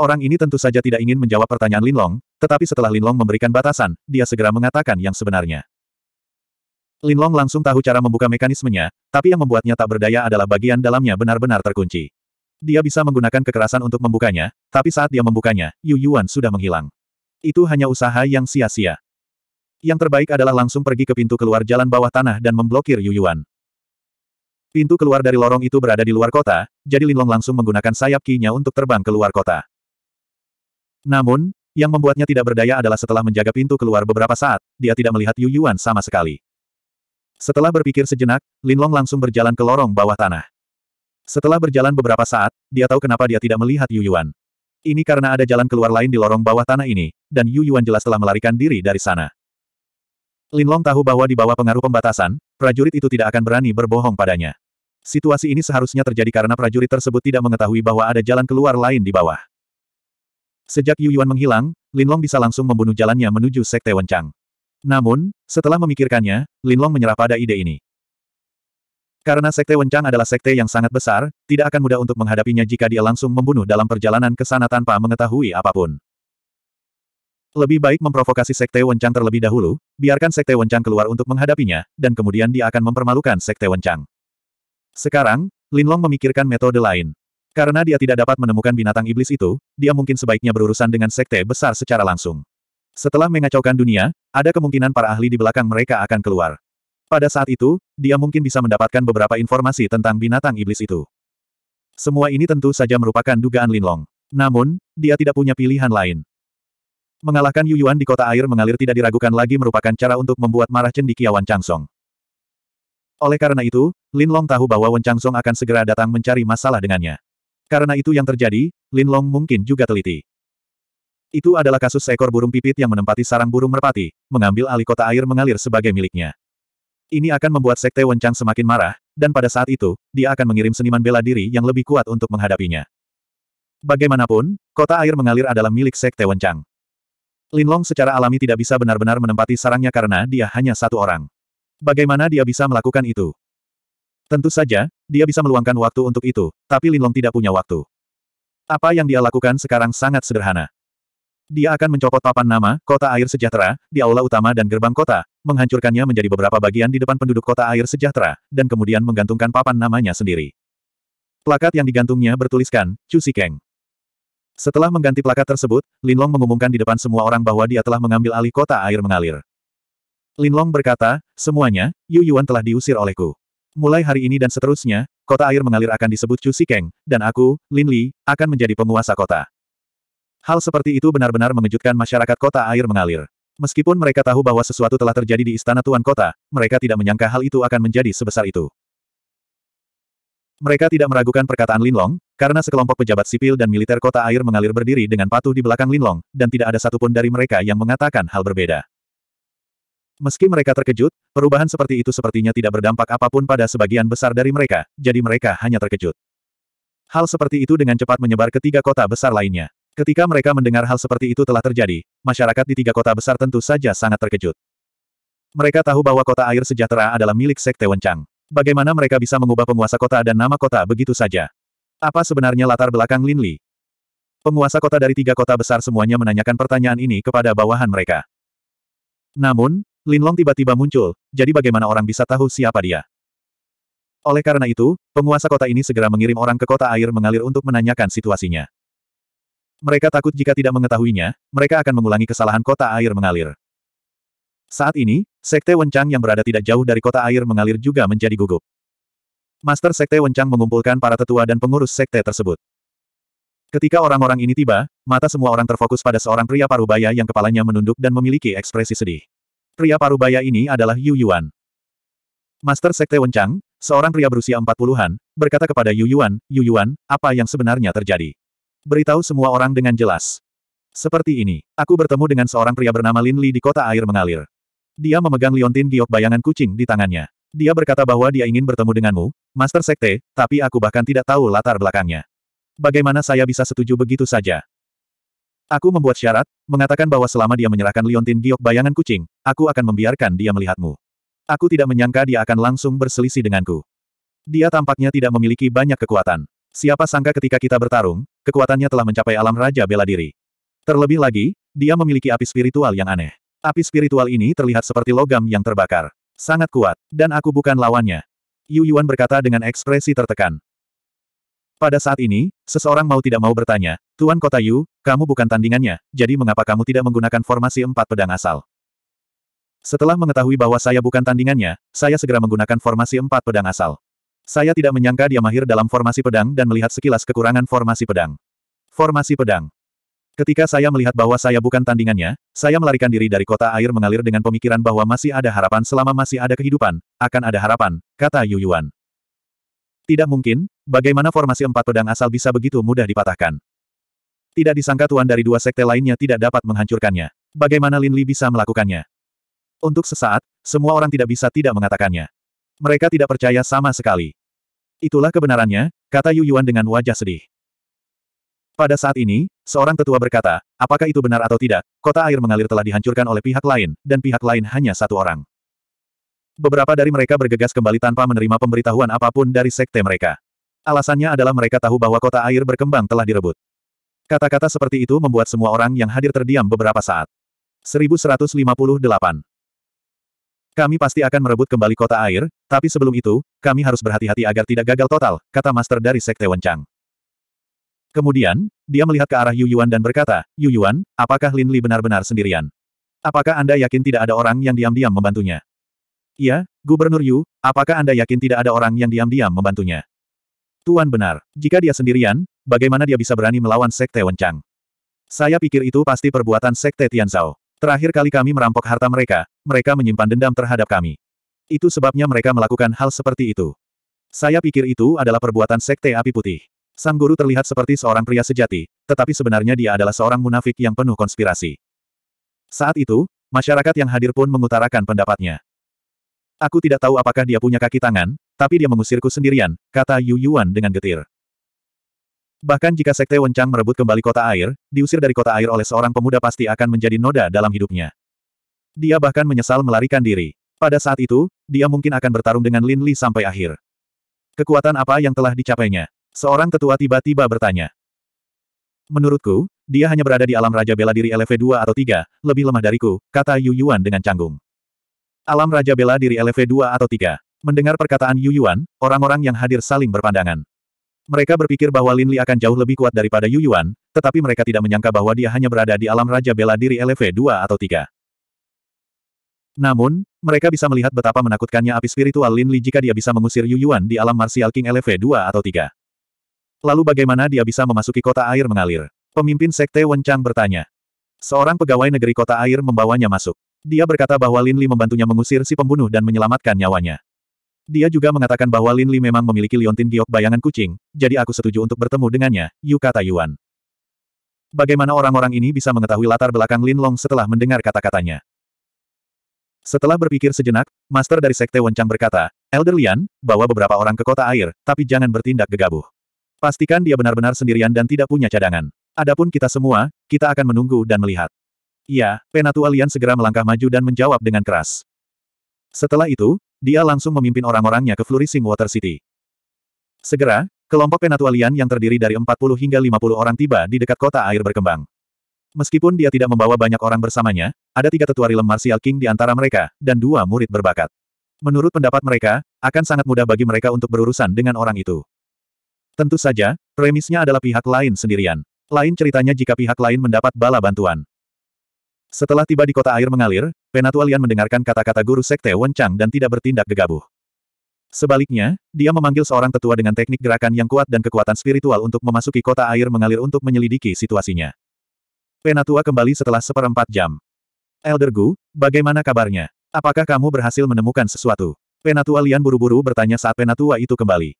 Orang ini tentu saja tidak ingin menjawab pertanyaan Linlong, tetapi setelah Linlong memberikan batasan, dia segera mengatakan yang sebenarnya. Linlong langsung tahu cara membuka mekanismenya, tapi yang membuatnya tak berdaya adalah bagian dalamnya benar-benar terkunci. Dia bisa menggunakan kekerasan untuk membukanya, tapi saat dia membukanya, Yu Yuan sudah menghilang. Itu hanya usaha yang sia-sia. Yang terbaik adalah langsung pergi ke pintu keluar jalan bawah tanah dan memblokir Yu Yuan. Pintu keluar dari lorong itu berada di luar kota, jadi Linlong langsung menggunakan sayap kinya untuk terbang keluar kota. Namun, yang membuatnya tidak berdaya adalah setelah menjaga pintu keluar beberapa saat, dia tidak melihat Yu Yuan sama sekali. Setelah berpikir sejenak, Linlong langsung berjalan ke lorong bawah tanah. Setelah berjalan beberapa saat, dia tahu kenapa dia tidak melihat Yu Yuan. Ini karena ada jalan keluar lain di lorong bawah tanah ini, dan Yu Yuan jelas telah melarikan diri dari sana. Linlong tahu bahwa di bawah pengaruh pembatasan, prajurit itu tidak akan berani berbohong padanya. Situasi ini seharusnya terjadi karena prajurit tersebut tidak mengetahui bahwa ada jalan keluar lain di bawah. Sejak Yu Yuan menghilang, Linlong bisa langsung membunuh jalannya menuju Sekte Wencang. Namun, setelah memikirkannya, Linlong menyerah pada ide ini. Karena Sekte Wencang adalah sekte yang sangat besar, tidak akan mudah untuk menghadapinya jika dia langsung membunuh dalam perjalanan ke sana tanpa mengetahui apapun. Lebih baik memprovokasi Sekte Wencang terlebih dahulu, biarkan Sekte Wencang keluar untuk menghadapinya, dan kemudian dia akan mempermalukan Sekte Wencang. Sekarang, Linlong memikirkan metode lain. Karena dia tidak dapat menemukan binatang iblis itu, dia mungkin sebaiknya berurusan dengan Sekte besar secara langsung. Setelah mengacaukan dunia, ada kemungkinan para ahli di belakang mereka akan keluar. Pada saat itu, dia mungkin bisa mendapatkan beberapa informasi tentang binatang iblis itu. Semua ini tentu saja merupakan dugaan Linlong. Namun, dia tidak punya pilihan lain. Mengalahkan Yu Yuan di kota air mengalir tidak diragukan lagi merupakan cara untuk membuat marah cendikiawan Changsong. Oleh karena itu, Lin Long tahu bahwa Wen Changsong akan segera datang mencari masalah dengannya. Karena itu yang terjadi, Lin Long mungkin juga teliti. Itu adalah kasus seekor burung pipit yang menempati sarang burung merpati, mengambil alih kota air mengalir sebagai miliknya. Ini akan membuat Sekte Wencang semakin marah, dan pada saat itu, dia akan mengirim seniman bela diri yang lebih kuat untuk menghadapinya. Bagaimanapun, kota air mengalir adalah milik Sekte Wencang. Linlong secara alami tidak bisa benar-benar menempati sarangnya karena dia hanya satu orang. Bagaimana dia bisa melakukan itu? Tentu saja, dia bisa meluangkan waktu untuk itu, tapi Linlong tidak punya waktu. Apa yang dia lakukan sekarang sangat sederhana. Dia akan mencopot papan nama, kota air sejahtera, di aula utama dan gerbang kota, menghancurkannya menjadi beberapa bagian di depan penduduk kota air sejahtera, dan kemudian menggantungkan papan namanya sendiri. Plakat yang digantungnya bertuliskan, Chu Sikeng. Setelah mengganti plakat tersebut, Linlong mengumumkan di depan semua orang bahwa dia telah mengambil alih kota air mengalir. Linlong berkata, semuanya, Yu Yuan telah diusir olehku. Mulai hari ini dan seterusnya, kota air mengalir akan disebut Chu Sikeng, dan aku, Lin Li, akan menjadi penguasa kota. Hal seperti itu benar-benar mengejutkan masyarakat kota air mengalir. Meskipun mereka tahu bahwa sesuatu telah terjadi di istana Tuan Kota, mereka tidak menyangka hal itu akan menjadi sebesar itu. Mereka tidak meragukan perkataan Linlong, karena sekelompok pejabat sipil dan militer kota air mengalir berdiri dengan patuh di belakang Linlong, dan tidak ada satupun dari mereka yang mengatakan hal berbeda. Meski mereka terkejut, perubahan seperti itu sepertinya tidak berdampak apapun pada sebagian besar dari mereka, jadi mereka hanya terkejut. Hal seperti itu dengan cepat menyebar ke tiga kota besar lainnya. Ketika mereka mendengar hal seperti itu telah terjadi, masyarakat di tiga kota besar tentu saja sangat terkejut. Mereka tahu bahwa kota air sejahtera adalah milik Sekte Wencang. Bagaimana mereka bisa mengubah penguasa kota dan nama kota begitu saja? Apa sebenarnya latar belakang Lin Li? Penguasa kota dari tiga kota besar semuanya menanyakan pertanyaan ini kepada bawahan mereka. Namun, Lin Long tiba-tiba muncul, jadi bagaimana orang bisa tahu siapa dia? Oleh karena itu, penguasa kota ini segera mengirim orang ke kota air mengalir untuk menanyakan situasinya. Mereka takut jika tidak mengetahuinya, mereka akan mengulangi kesalahan kota air mengalir. Saat ini, Sekte Wencang yang berada tidak jauh dari kota air mengalir juga menjadi gugup. Master Sekte Wencang mengumpulkan para tetua dan pengurus sekte tersebut. Ketika orang-orang ini tiba, mata semua orang terfokus pada seorang pria parubaya yang kepalanya menunduk dan memiliki ekspresi sedih. Pria parubaya ini adalah Yu Yuan. Master Sekte Wencang, seorang pria berusia 40-an, berkata kepada Yu Yuan, Yu Yuan, apa yang sebenarnya terjadi? Beritahu semua orang dengan jelas. Seperti ini, aku bertemu dengan seorang pria bernama Lin Li di kota air mengalir. Dia memegang liontin giok bayangan kucing di tangannya. Dia berkata bahwa dia ingin bertemu denganmu, Master Sekte, tapi aku bahkan tidak tahu latar belakangnya. Bagaimana saya bisa setuju begitu saja? Aku membuat syarat, mengatakan bahwa selama dia menyerahkan liontin giok bayangan kucing, aku akan membiarkan dia melihatmu. Aku tidak menyangka dia akan langsung berselisih denganku. Dia tampaknya tidak memiliki banyak kekuatan. Siapa sangka ketika kita bertarung, kekuatannya telah mencapai alam Raja Bela Diri. Terlebih lagi, dia memiliki api spiritual yang aneh. Api spiritual ini terlihat seperti logam yang terbakar. Sangat kuat, dan aku bukan lawannya. Yu Yuan berkata dengan ekspresi tertekan. Pada saat ini, seseorang mau tidak mau bertanya, Tuan Kota Yu, kamu bukan tandingannya, jadi mengapa kamu tidak menggunakan formasi empat pedang asal? Setelah mengetahui bahwa saya bukan tandingannya, saya segera menggunakan formasi empat pedang asal. Saya tidak menyangka dia mahir dalam formasi pedang dan melihat sekilas kekurangan formasi pedang. Formasi pedang. Ketika saya melihat bahwa saya bukan tandingannya, saya melarikan diri dari kota air mengalir dengan pemikiran bahwa masih ada harapan selama masih ada kehidupan, akan ada harapan, kata Yu Yuan. Tidak mungkin, bagaimana formasi empat pedang asal bisa begitu mudah dipatahkan. Tidak disangka tuan dari dua sekte lainnya tidak dapat menghancurkannya. Bagaimana Lin Li bisa melakukannya? Untuk sesaat, semua orang tidak bisa tidak mengatakannya. Mereka tidak percaya sama sekali. Itulah kebenarannya, kata Yu Yuan dengan wajah sedih. Pada saat ini, seorang tetua berkata, apakah itu benar atau tidak, kota air mengalir telah dihancurkan oleh pihak lain, dan pihak lain hanya satu orang. Beberapa dari mereka bergegas kembali tanpa menerima pemberitahuan apapun dari sekte mereka. Alasannya adalah mereka tahu bahwa kota air berkembang telah direbut. Kata-kata seperti itu membuat semua orang yang hadir terdiam beberapa saat. 1158 kami pasti akan merebut kembali kota air, tapi sebelum itu, kami harus berhati-hati agar tidak gagal total, kata master dari Sekte Wencang. Kemudian, dia melihat ke arah Yu Yuan dan berkata, Yu Yuan, apakah Lin Li benar-benar sendirian? Apakah Anda yakin tidak ada orang yang diam-diam membantunya? Iya, Gubernur Yu, apakah Anda yakin tidak ada orang yang diam-diam membantunya? Tuan benar, jika dia sendirian, bagaimana dia bisa berani melawan Sekte Wencang? Saya pikir itu pasti perbuatan Sekte Tianzao. Terakhir kali kami merampok harta mereka, mereka menyimpan dendam terhadap kami. Itu sebabnya mereka melakukan hal seperti itu. Saya pikir itu adalah perbuatan Sekte Api Putih. Sang Guru terlihat seperti seorang pria sejati, tetapi sebenarnya dia adalah seorang munafik yang penuh konspirasi. Saat itu, masyarakat yang hadir pun mengutarakan pendapatnya. Aku tidak tahu apakah dia punya kaki tangan, tapi dia mengusirku sendirian, kata Yu Yuan dengan getir. Bahkan jika Sekte Wencang merebut kembali kota air, diusir dari kota air oleh seorang pemuda pasti akan menjadi noda dalam hidupnya. Dia bahkan menyesal melarikan diri. Pada saat itu, dia mungkin akan bertarung dengan Lin Li sampai akhir. Kekuatan apa yang telah dicapainya? Seorang tetua tiba-tiba bertanya. Menurutku, dia hanya berada di alam Raja Bela Diri LV2 atau 3, lebih lemah dariku, kata Yu Yuan dengan canggung. Alam Raja Bela Diri LV2 atau 3. Mendengar perkataan Yu Yuan, orang-orang yang hadir saling berpandangan. Mereka berpikir bahwa Lin Li akan jauh lebih kuat daripada Yu Yuan, tetapi mereka tidak menyangka bahwa dia hanya berada di alam Raja Bela Diri LV2 atau 3. Namun, mereka bisa melihat betapa menakutkannya api spiritual Lin Li jika dia bisa mengusir Yu Yuan di alam martial King LV 2 atau 3. Lalu bagaimana dia bisa memasuki kota air mengalir? Pemimpin Sekte Wencang bertanya. Seorang pegawai negeri kota air membawanya masuk. Dia berkata bahwa Lin Li membantunya mengusir si pembunuh dan menyelamatkan nyawanya. Dia juga mengatakan bahwa Lin Li memang memiliki liontin giok bayangan kucing, jadi aku setuju untuk bertemu dengannya, Yu kata Yuan. Bagaimana orang-orang ini bisa mengetahui latar belakang Lin Long setelah mendengar kata-katanya? Setelah berpikir sejenak, Master dari Sekte Wencang berkata, Elder Lian, bawa beberapa orang ke kota air, tapi jangan bertindak gegabah. Pastikan dia benar-benar sendirian dan tidak punya cadangan. Adapun kita semua, kita akan menunggu dan melihat. Ya, Penatua Lian segera melangkah maju dan menjawab dengan keras. Setelah itu, dia langsung memimpin orang-orangnya ke Flourishing Water City. Segera, kelompok Penatua Lian yang terdiri dari 40 hingga 50 orang tiba di dekat kota air berkembang. Meskipun dia tidak membawa banyak orang bersamanya, ada tiga tetua rilem Martial King di antara mereka, dan dua murid berbakat. Menurut pendapat mereka, akan sangat mudah bagi mereka untuk berurusan dengan orang itu. Tentu saja, premisnya adalah pihak lain sendirian. Lain ceritanya jika pihak lain mendapat bala bantuan. Setelah tiba di kota air mengalir, Penatua Lian mendengarkan kata-kata guru sekte Wencang dan tidak bertindak gegabah. Sebaliknya, dia memanggil seorang tetua dengan teknik gerakan yang kuat dan kekuatan spiritual untuk memasuki kota air mengalir untuk menyelidiki situasinya. Penatua kembali setelah seperempat jam. Elder Gu, bagaimana kabarnya? Apakah kamu berhasil menemukan sesuatu? Penatua Lian buru-buru bertanya saat penatua itu kembali.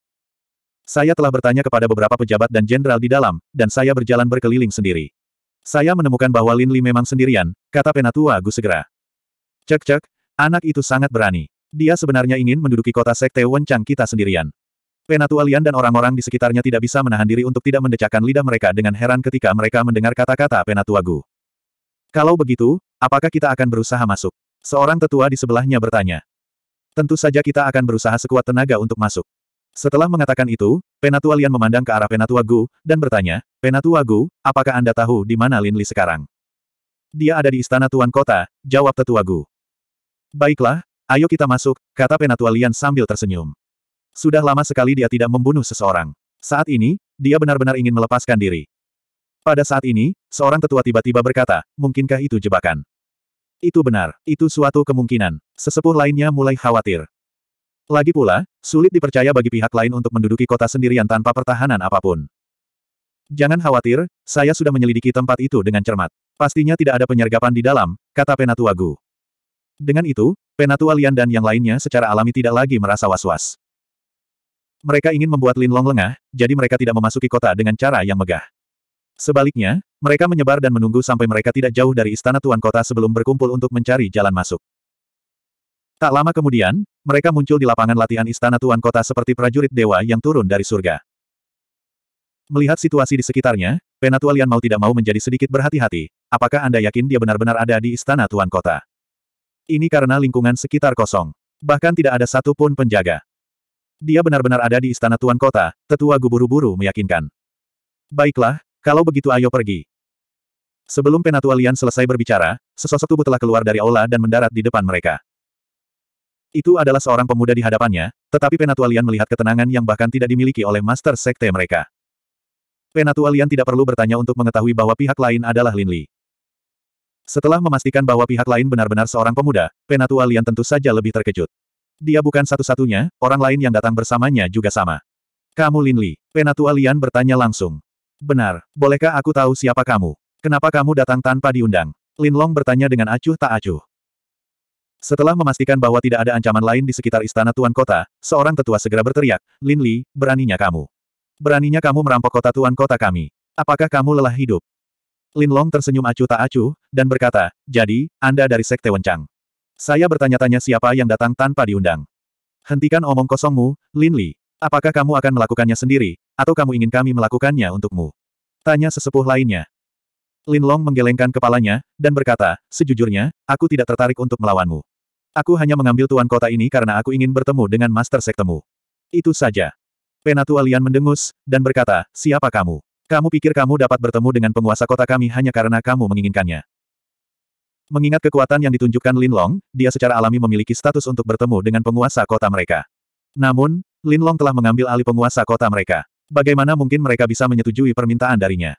Saya telah bertanya kepada beberapa pejabat dan jenderal di dalam, dan saya berjalan berkeliling sendiri. Saya menemukan bahwa Lin Li memang sendirian, kata penatua Gu segera. Cek-cek, anak itu sangat berani. Dia sebenarnya ingin menduduki kota Sekte Wencang kita sendirian. Penatua Lian dan orang-orang di sekitarnya tidak bisa menahan diri untuk tidak mendecakkan lidah mereka dengan heran ketika mereka mendengar kata-kata Penatua Gu. Kalau begitu, apakah kita akan berusaha masuk? Seorang tetua di sebelahnya bertanya. Tentu saja kita akan berusaha sekuat tenaga untuk masuk. Setelah mengatakan itu, Penatua Lian memandang ke arah Penatua Gu, dan bertanya, Penatua Gu, apakah Anda tahu di mana Lin Li sekarang? Dia ada di istana Tuan Kota, jawab Tetua Gu. Baiklah, ayo kita masuk, kata Penatua Lian sambil tersenyum. Sudah lama sekali dia tidak membunuh seseorang. Saat ini, dia benar-benar ingin melepaskan diri. Pada saat ini, seorang tetua tiba-tiba berkata, mungkinkah itu jebakan? Itu benar, itu suatu kemungkinan. Sesepuh lainnya mulai khawatir. Lagi pula, sulit dipercaya bagi pihak lain untuk menduduki kota sendirian tanpa pertahanan apapun. Jangan khawatir, saya sudah menyelidiki tempat itu dengan cermat. Pastinya tidak ada penyergapan di dalam, kata Penatua Gu. Dengan itu, Penatua Lian dan yang lainnya secara alami tidak lagi merasa was-was. Mereka ingin membuat Lin Long lengah, jadi mereka tidak memasuki kota dengan cara yang megah. Sebaliknya, mereka menyebar dan menunggu sampai mereka tidak jauh dari istana tuan kota sebelum berkumpul untuk mencari jalan masuk. Tak lama kemudian, mereka muncul di lapangan latihan istana tuan kota seperti prajurit dewa yang turun dari surga. Melihat situasi di sekitarnya, Penatua Lian mau tidak mau menjadi sedikit berhati-hati. Apakah Anda yakin dia benar-benar ada di istana tuan kota? Ini karena lingkungan sekitar kosong. Bahkan tidak ada satupun penjaga. Dia benar-benar ada di istana tuan kota, tetua guburu-buru meyakinkan. Baiklah, kalau begitu ayo pergi. Sebelum Penatua Lian selesai berbicara, sesosok tubuh telah keluar dari aula dan mendarat di depan mereka. Itu adalah seorang pemuda di hadapannya, tetapi Penatua Lian melihat ketenangan yang bahkan tidak dimiliki oleh Master Sekte mereka. Penatua Lian tidak perlu bertanya untuk mengetahui bahwa pihak lain adalah Lin Li. Setelah memastikan bahwa pihak lain benar-benar seorang pemuda, Penatua Lian tentu saja lebih terkejut. Dia bukan satu-satunya, orang lain yang datang bersamanya juga sama. Kamu Lin Li. Penatua Lian bertanya langsung. Benar, bolehkah aku tahu siapa kamu? Kenapa kamu datang tanpa diundang? Lin Long bertanya dengan acuh tak acuh. Setelah memastikan bahwa tidak ada ancaman lain di sekitar istana Tuan Kota, seorang tetua segera berteriak, Lin Li, beraninya kamu. Beraninya kamu merampok kota Tuan Kota kami. Apakah kamu lelah hidup? Lin Long tersenyum acuh tak acuh, dan berkata, jadi, Anda dari Sekte Wencang. Saya bertanya-tanya siapa yang datang tanpa diundang. Hentikan omong kosongmu, Lin Li. Apakah kamu akan melakukannya sendiri, atau kamu ingin kami melakukannya untukmu? Tanya sesepuh lainnya. Lin Long menggelengkan kepalanya, dan berkata, sejujurnya, aku tidak tertarik untuk melawanmu. Aku hanya mengambil tuan kota ini karena aku ingin bertemu dengan master sektemu. Itu saja. Penatua Lian mendengus, dan berkata, siapa kamu? Kamu pikir kamu dapat bertemu dengan penguasa kota kami hanya karena kamu menginginkannya. Mengingat kekuatan yang ditunjukkan Lin Long, dia secara alami memiliki status untuk bertemu dengan penguasa kota mereka. Namun, Lin Long telah mengambil alih penguasa kota mereka. Bagaimana mungkin mereka bisa menyetujui permintaan darinya?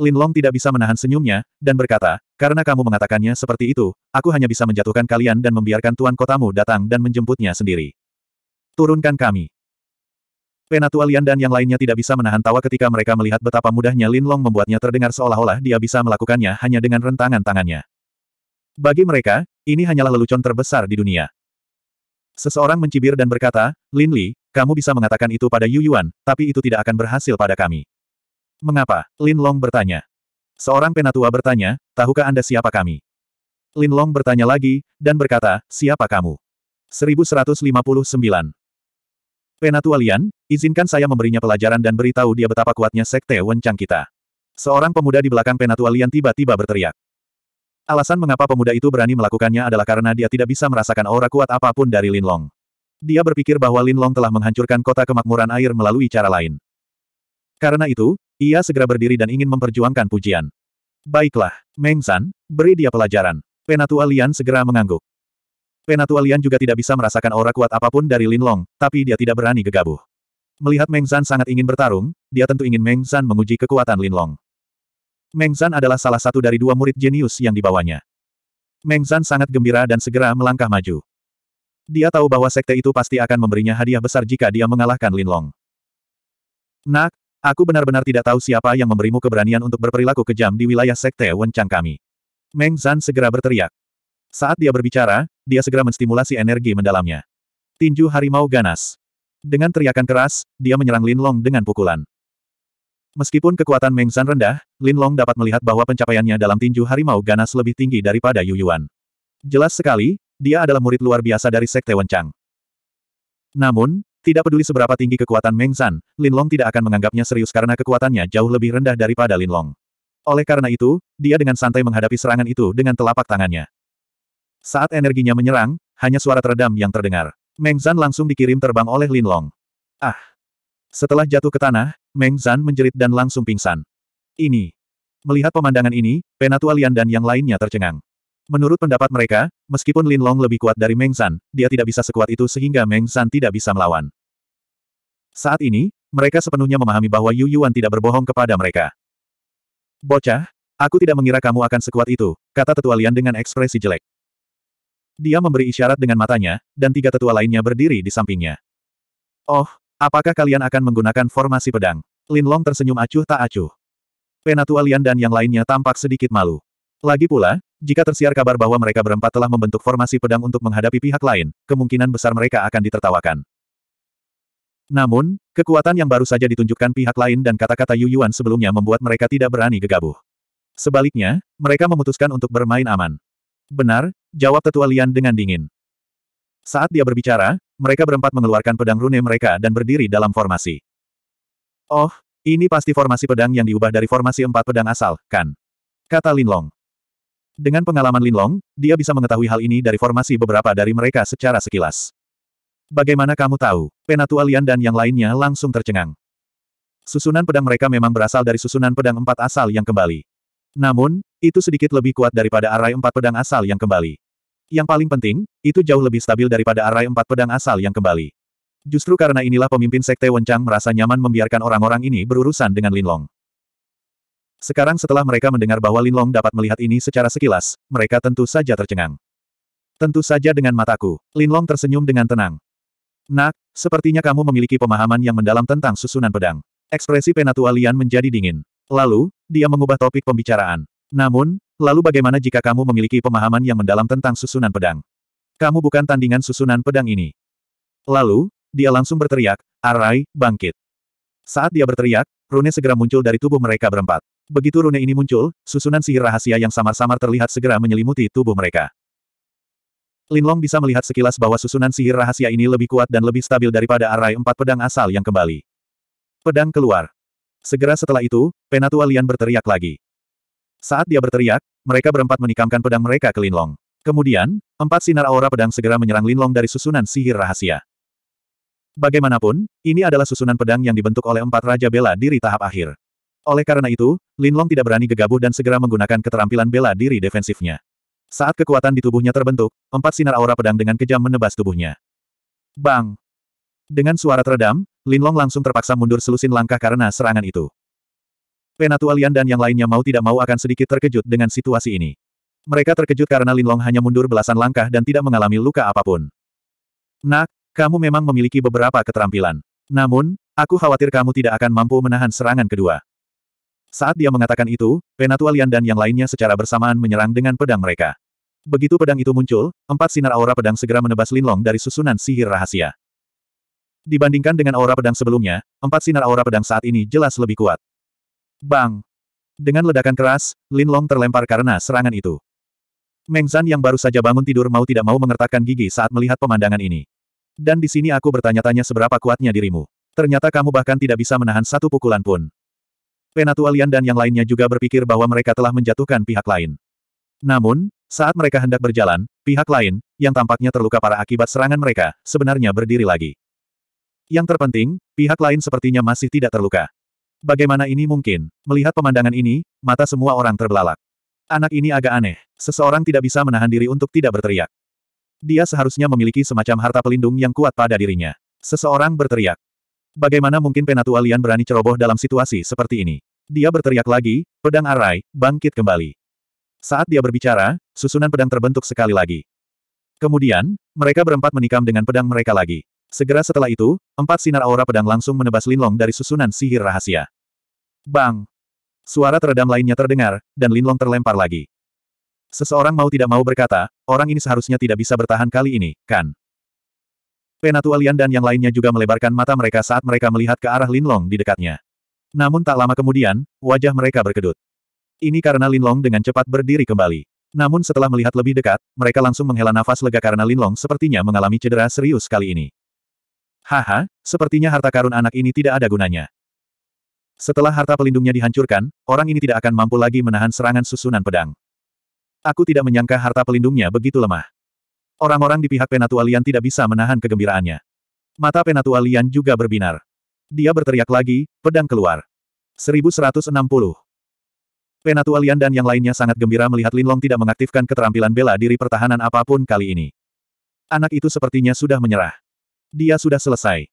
Lin Long tidak bisa menahan senyumnya, dan berkata, karena kamu mengatakannya seperti itu, aku hanya bisa menjatuhkan kalian dan membiarkan tuan kotamu datang dan menjemputnya sendiri. Turunkan kami. Penatua Penatualian dan yang lainnya tidak bisa menahan tawa ketika mereka melihat betapa mudahnya Lin Long membuatnya terdengar seolah-olah dia bisa melakukannya hanya dengan rentangan tangannya. Bagi mereka, ini hanyalah lelucon terbesar di dunia. Seseorang mencibir dan berkata, Lin Li, kamu bisa mengatakan itu pada Yu Yuan, tapi itu tidak akan berhasil pada kami. Mengapa? Lin Long bertanya. Seorang penatua bertanya, tahukah Anda siapa kami? Lin Long bertanya lagi, dan berkata, siapa kamu? 1159. Penatualian, izinkan saya memberinya pelajaran dan beritahu dia betapa kuatnya Sekte Wencang kita. Seorang pemuda di belakang Penatualian tiba-tiba berteriak. Alasan mengapa pemuda itu berani melakukannya adalah karena dia tidak bisa merasakan aura kuat apapun dari Lin Long. Dia berpikir bahwa Lin Long telah menghancurkan kota kemakmuran air melalui cara lain. Karena itu, ia segera berdiri dan ingin memperjuangkan pujian. Baiklah, Meng San, beri dia pelajaran. Penatualian segera mengangguk. Penatua juga tidak bisa merasakan aura kuat apapun dari Lin Long, tapi dia tidak berani gegabah. Melihat Meng Zan sangat ingin bertarung, dia tentu ingin Meng Zan menguji kekuatan Lin Long. Meng Zan adalah salah satu dari dua murid jenius yang dibawanya. Meng Zan sangat gembira dan segera melangkah maju. Dia tahu bahwa sekte itu pasti akan memberinya hadiah besar jika dia mengalahkan Lin Long. Nak, aku benar-benar tidak tahu siapa yang memberimu keberanian untuk berperilaku kejam di wilayah sekte Wencang kami. Meng Zan segera berteriak. Saat dia berbicara, dia segera menstimulasi energi mendalamnya. Tinju harimau ganas. Dengan teriakan keras, dia menyerang Lin Long dengan pukulan. Meskipun kekuatan Meng San rendah, Lin Long dapat melihat bahwa pencapaiannya dalam tinju harimau ganas lebih tinggi daripada Yu Yuan. Jelas sekali, dia adalah murid luar biasa dari Sekte Wencang. Namun, tidak peduli seberapa tinggi kekuatan Meng San, Lin Long tidak akan menganggapnya serius karena kekuatannya jauh lebih rendah daripada Lin Long. Oleh karena itu, dia dengan santai menghadapi serangan itu dengan telapak tangannya. Saat energinya menyerang, hanya suara teredam yang terdengar. Meng Zan langsung dikirim terbang oleh Lin Long. Ah! Setelah jatuh ke tanah, Meng Zan menjerit dan langsung pingsan. Ini. Melihat pemandangan ini, Penatua Lian dan yang lainnya tercengang. Menurut pendapat mereka, meskipun Lin Long lebih kuat dari Meng Zan, dia tidak bisa sekuat itu sehingga Meng Zan tidak bisa melawan. Saat ini, mereka sepenuhnya memahami bahwa Yu Yuan tidak berbohong kepada mereka. Bocah, aku tidak mengira kamu akan sekuat itu, kata tetua Lian dengan ekspresi jelek. Dia memberi isyarat dengan matanya, dan tiga tetua lainnya berdiri di sampingnya. Oh, apakah kalian akan menggunakan formasi pedang? Lin Long tersenyum acuh tak acuh. Penatua Lian dan yang lainnya tampak sedikit malu. Lagi pula, jika tersiar kabar bahwa mereka berempat telah membentuk formasi pedang untuk menghadapi pihak lain, kemungkinan besar mereka akan ditertawakan. Namun, kekuatan yang baru saja ditunjukkan pihak lain dan kata-kata Yu Yuan sebelumnya membuat mereka tidak berani gegabah. Sebaliknya, mereka memutuskan untuk bermain aman. Benar, jawab tetua Lian dengan dingin. Saat dia berbicara, mereka berempat mengeluarkan pedang rune mereka dan berdiri dalam formasi. Oh, ini pasti formasi pedang yang diubah dari formasi empat pedang asal, kan? Kata Linlong. Dengan pengalaman Linlong, dia bisa mengetahui hal ini dari formasi beberapa dari mereka secara sekilas. Bagaimana kamu tahu? Penatua Lian dan yang lainnya langsung tercengang. Susunan pedang mereka memang berasal dari susunan pedang empat asal yang kembali. Namun, itu sedikit lebih kuat daripada arai empat pedang asal yang kembali. Yang paling penting, itu jauh lebih stabil daripada arai empat pedang asal yang kembali. Justru karena inilah pemimpin Sekte Wencang merasa nyaman membiarkan orang-orang ini berurusan dengan Linlong. Sekarang setelah mereka mendengar bahwa Linlong dapat melihat ini secara sekilas, mereka tentu saja tercengang. Tentu saja dengan mataku, Linlong tersenyum dengan tenang. Nak, sepertinya kamu memiliki pemahaman yang mendalam tentang susunan pedang. Ekspresi Penatua Lian menjadi dingin. Lalu, dia mengubah topik pembicaraan. Namun, lalu bagaimana jika kamu memiliki pemahaman yang mendalam tentang susunan pedang? Kamu bukan tandingan susunan pedang ini. Lalu, dia langsung berteriak, Arai, bangkit. Saat dia berteriak, rune segera muncul dari tubuh mereka berempat. Begitu rune ini muncul, susunan sihir rahasia yang samar-samar terlihat segera menyelimuti tubuh mereka. Linlong bisa melihat sekilas bahwa susunan sihir rahasia ini lebih kuat dan lebih stabil daripada arai empat pedang asal yang kembali. Pedang keluar. Segera setelah itu, Penatua Lian berteriak lagi. Saat dia berteriak, mereka berempat menikamkan pedang mereka ke Linlong. Kemudian, empat sinar aura pedang segera menyerang Linlong dari susunan sihir rahasia. Bagaimanapun, ini adalah susunan pedang yang dibentuk oleh empat Raja Bela Diri tahap akhir. Oleh karena itu, Linlong tidak berani gegabah dan segera menggunakan keterampilan bela diri defensifnya. Saat kekuatan di tubuhnya terbentuk, empat sinar aura pedang dengan kejam menebas tubuhnya. Bang! Dengan suara teredam, Linlong langsung terpaksa mundur selusin langkah karena serangan itu. Penatua Lian dan yang lainnya mau tidak mau akan sedikit terkejut dengan situasi ini. Mereka terkejut karena Linlong hanya mundur belasan langkah dan tidak mengalami luka apapun. Nak, kamu memang memiliki beberapa keterampilan. Namun, aku khawatir kamu tidak akan mampu menahan serangan kedua. Saat dia mengatakan itu, Penatua Lian dan yang lainnya secara bersamaan menyerang dengan pedang mereka. Begitu pedang itu muncul, empat sinar aura pedang segera menebas Linlong dari susunan sihir rahasia. Dibandingkan dengan aura pedang sebelumnya, empat sinar aura pedang saat ini jelas lebih kuat. Bang! Dengan ledakan keras, Lin Long terlempar karena serangan itu. Meng Zan yang baru saja bangun tidur mau tidak mau mengertakkan gigi saat melihat pemandangan ini. Dan di sini aku bertanya-tanya seberapa kuatnya dirimu. Ternyata kamu bahkan tidak bisa menahan satu pukulan pun. Penatua Lian dan yang lainnya juga berpikir bahwa mereka telah menjatuhkan pihak lain. Namun, saat mereka hendak berjalan, pihak lain, yang tampaknya terluka parah akibat serangan mereka, sebenarnya berdiri lagi. Yang terpenting, pihak lain sepertinya masih tidak terluka. Bagaimana ini mungkin? Melihat pemandangan ini, mata semua orang terbelalak. Anak ini agak aneh. Seseorang tidak bisa menahan diri untuk tidak berteriak. Dia seharusnya memiliki semacam harta pelindung yang kuat pada dirinya. Seseorang berteriak. Bagaimana mungkin Penatua Lian berani ceroboh dalam situasi seperti ini? Dia berteriak lagi, pedang arai, bangkit kembali. Saat dia berbicara, susunan pedang terbentuk sekali lagi. Kemudian, mereka berempat menikam dengan pedang mereka lagi. Segera setelah itu, empat sinar aura pedang langsung menebas Linlong dari susunan sihir rahasia. Bang! Suara teredam lainnya terdengar, dan Linlong terlempar lagi. Seseorang mau tidak mau berkata, orang ini seharusnya tidak bisa bertahan kali ini, kan? Penatualian dan yang lainnya juga melebarkan mata mereka saat mereka melihat ke arah Linlong di dekatnya. Namun tak lama kemudian, wajah mereka berkedut. Ini karena Linlong dengan cepat berdiri kembali. Namun setelah melihat lebih dekat, mereka langsung menghela nafas lega karena Linlong sepertinya mengalami cedera serius kali ini. Haha, sepertinya harta karun anak ini tidak ada gunanya. Setelah harta pelindungnya dihancurkan, orang ini tidak akan mampu lagi menahan serangan susunan pedang. Aku tidak menyangka harta pelindungnya begitu lemah. Orang-orang di pihak Penatua Lian tidak bisa menahan kegembiraannya. Mata Penatua Lian juga berbinar. Dia berteriak lagi, pedang keluar. 1160. Penatua Lian dan yang lainnya sangat gembira melihat Lin Long tidak mengaktifkan keterampilan bela diri pertahanan apapun kali ini. Anak itu sepertinya sudah menyerah. Dia sudah selesai.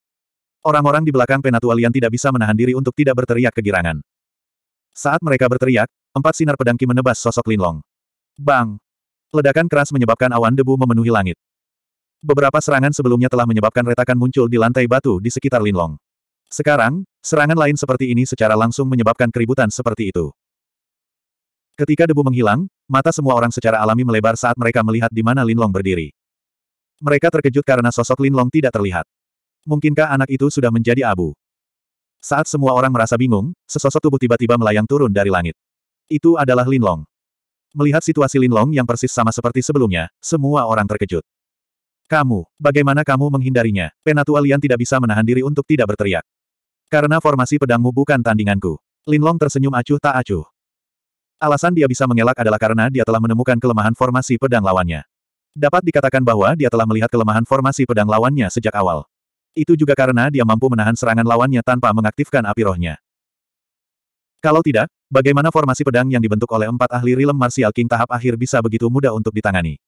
Orang-orang di belakang Penatua Lian tidak bisa menahan diri untuk tidak berteriak kegirangan. Saat mereka berteriak, empat sinar pedangki menebas sosok Linlong. Bang! Ledakan keras menyebabkan awan debu memenuhi langit. Beberapa serangan sebelumnya telah menyebabkan retakan muncul di lantai batu di sekitar Linlong. Sekarang, serangan lain seperti ini secara langsung menyebabkan keributan seperti itu. Ketika debu menghilang, mata semua orang secara alami melebar saat mereka melihat di mana Linlong berdiri. Mereka terkejut karena sosok Lin Long tidak terlihat. Mungkinkah anak itu sudah menjadi abu? Saat semua orang merasa bingung, sesosok tubuh tiba-tiba melayang turun dari langit. Itu adalah Lin Long. Melihat situasi Lin Long yang persis sama seperti sebelumnya, semua orang terkejut. Kamu, bagaimana kamu menghindarinya? Penatua Lian tidak bisa menahan diri untuk tidak berteriak. Karena formasi pedangmu bukan tandinganku. Lin Long tersenyum acuh tak acuh. Alasan dia bisa mengelak adalah karena dia telah menemukan kelemahan formasi pedang lawannya. Dapat dikatakan bahwa dia telah melihat kelemahan formasi pedang lawannya sejak awal. Itu juga karena dia mampu menahan serangan lawannya tanpa mengaktifkan api rohnya. Kalau tidak, bagaimana formasi pedang yang dibentuk oleh empat ahli rilem martial king tahap akhir bisa begitu mudah untuk ditangani?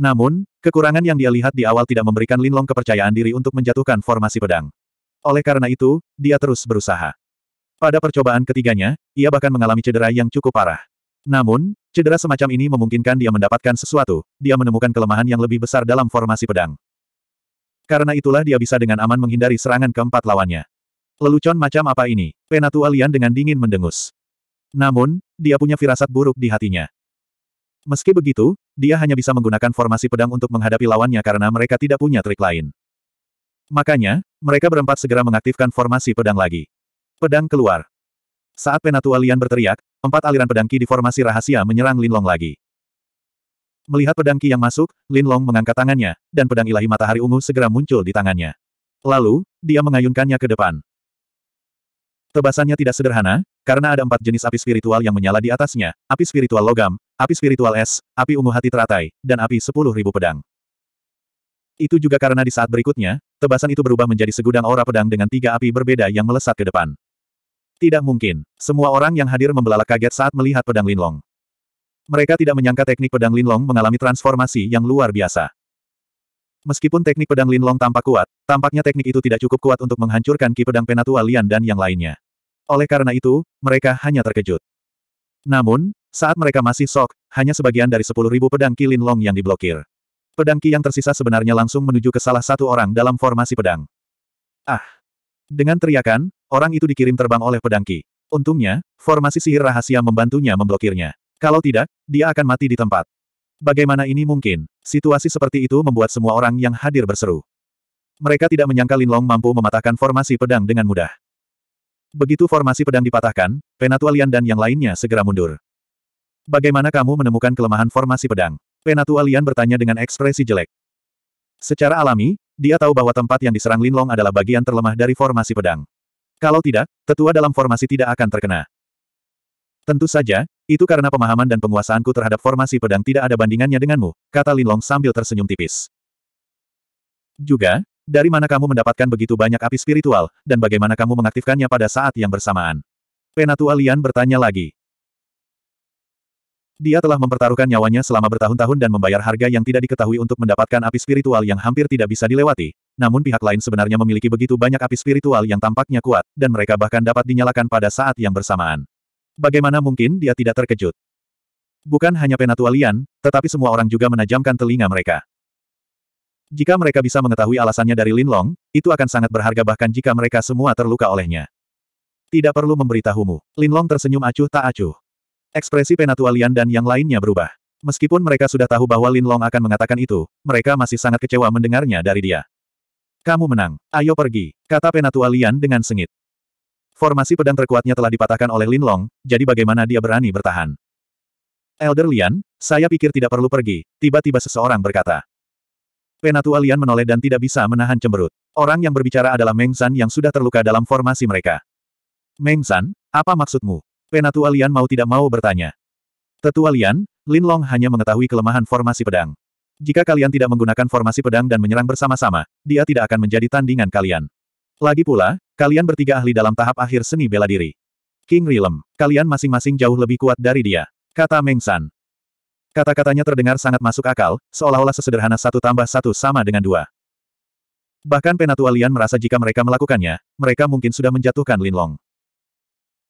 Namun, kekurangan yang dia lihat di awal tidak memberikan Linlong kepercayaan diri untuk menjatuhkan formasi pedang. Oleh karena itu, dia terus berusaha. Pada percobaan ketiganya, ia bahkan mengalami cedera yang cukup parah. Namun, cedera semacam ini memungkinkan dia mendapatkan sesuatu, dia menemukan kelemahan yang lebih besar dalam formasi pedang. Karena itulah dia bisa dengan aman menghindari serangan keempat lawannya. Lelucon macam apa ini? Penatua Lian dengan dingin mendengus. Namun, dia punya firasat buruk di hatinya. Meski begitu, dia hanya bisa menggunakan formasi pedang untuk menghadapi lawannya karena mereka tidak punya trik lain. Makanya, mereka berempat segera mengaktifkan formasi pedang lagi. Pedang keluar. Saat Penatua Lian berteriak, empat aliran pedangki di formasi rahasia menyerang Linlong lagi. Melihat pedangki yang masuk, Linlong mengangkat tangannya, dan pedang ilahi matahari ungu segera muncul di tangannya. Lalu, dia mengayunkannya ke depan. Tebasannya tidak sederhana, karena ada empat jenis api spiritual yang menyala di atasnya, api spiritual logam, api spiritual es, api ungu hati teratai, dan api sepuluh ribu pedang. Itu juga karena di saat berikutnya, tebasan itu berubah menjadi segudang aura pedang dengan tiga api berbeda yang melesat ke depan. Tidak mungkin. Semua orang yang hadir membelalak kaget saat melihat pedang Linlong. Mereka tidak menyangka teknik pedang Linlong mengalami transformasi yang luar biasa. Meskipun teknik pedang Linlong tampak kuat, tampaknya teknik itu tidak cukup kuat untuk menghancurkan ki pedang Penatua Lian dan yang lainnya. Oleh karena itu, mereka hanya terkejut. Namun, saat mereka masih sok, hanya sebagian dari sepuluh ribu pedang ki Linlong yang diblokir. Pedang ki yang tersisa sebenarnya langsung menuju ke salah satu orang dalam formasi pedang. Ah! Dengan teriakan, Orang itu dikirim terbang oleh pedangki. Untungnya, formasi sihir rahasia membantunya memblokirnya. Kalau tidak, dia akan mati di tempat. Bagaimana ini mungkin? Situasi seperti itu membuat semua orang yang hadir berseru. Mereka tidak menyangka Linlong mampu mematahkan formasi pedang dengan mudah. Begitu formasi pedang dipatahkan, Penatualian dan yang lainnya segera mundur. Bagaimana kamu menemukan kelemahan formasi pedang? Penatualian bertanya dengan ekspresi jelek. Secara alami, dia tahu bahwa tempat yang diserang Linlong adalah bagian terlemah dari formasi pedang. Kalau tidak, tetua dalam formasi tidak akan terkena. Tentu saja, itu karena pemahaman dan penguasaanku terhadap formasi pedang tidak ada bandingannya denganmu, kata Linlong sambil tersenyum tipis. Juga, dari mana kamu mendapatkan begitu banyak api spiritual, dan bagaimana kamu mengaktifkannya pada saat yang bersamaan? Penatua Lian bertanya lagi. Dia telah mempertaruhkan nyawanya selama bertahun-tahun dan membayar harga yang tidak diketahui untuk mendapatkan api spiritual yang hampir tidak bisa dilewati, namun pihak lain sebenarnya memiliki begitu banyak api spiritual yang tampaknya kuat, dan mereka bahkan dapat dinyalakan pada saat yang bersamaan. Bagaimana mungkin dia tidak terkejut? Bukan hanya Penatualian, tetapi semua orang juga menajamkan telinga mereka. Jika mereka bisa mengetahui alasannya dari Linlong, itu akan sangat berharga bahkan jika mereka semua terluka olehnya. Tidak perlu memberitahumu. Linlong tersenyum acuh tak acuh. Ekspresi Penatualian dan yang lainnya berubah. Meskipun mereka sudah tahu bahwa Linlong akan mengatakan itu, mereka masih sangat kecewa mendengarnya dari dia. Kamu menang. Ayo pergi, kata Penatua Lian dengan sengit. Formasi pedang terkuatnya telah dipatahkan oleh Lin Long, jadi bagaimana dia berani bertahan? Elder Lian, saya pikir tidak perlu pergi, tiba-tiba seseorang berkata. Penatua Lian menoleh dan tidak bisa menahan cemberut. Orang yang berbicara adalah Meng San yang sudah terluka dalam formasi mereka. Meng San, apa maksudmu? Penatua Lian mau tidak mau bertanya. Tetua Lian, Lin Long hanya mengetahui kelemahan formasi pedang. Jika kalian tidak menggunakan formasi pedang dan menyerang bersama-sama, dia tidak akan menjadi tandingan kalian. Lagi pula, kalian bertiga ahli dalam tahap akhir seni bela diri. King Rilem, kalian masing-masing jauh lebih kuat dari dia. Kata Meng San. Kata-katanya terdengar sangat masuk akal, seolah-olah sesederhana satu tambah satu sama dengan dua. Bahkan Penatua Lian merasa jika mereka melakukannya, mereka mungkin sudah menjatuhkan Linlong.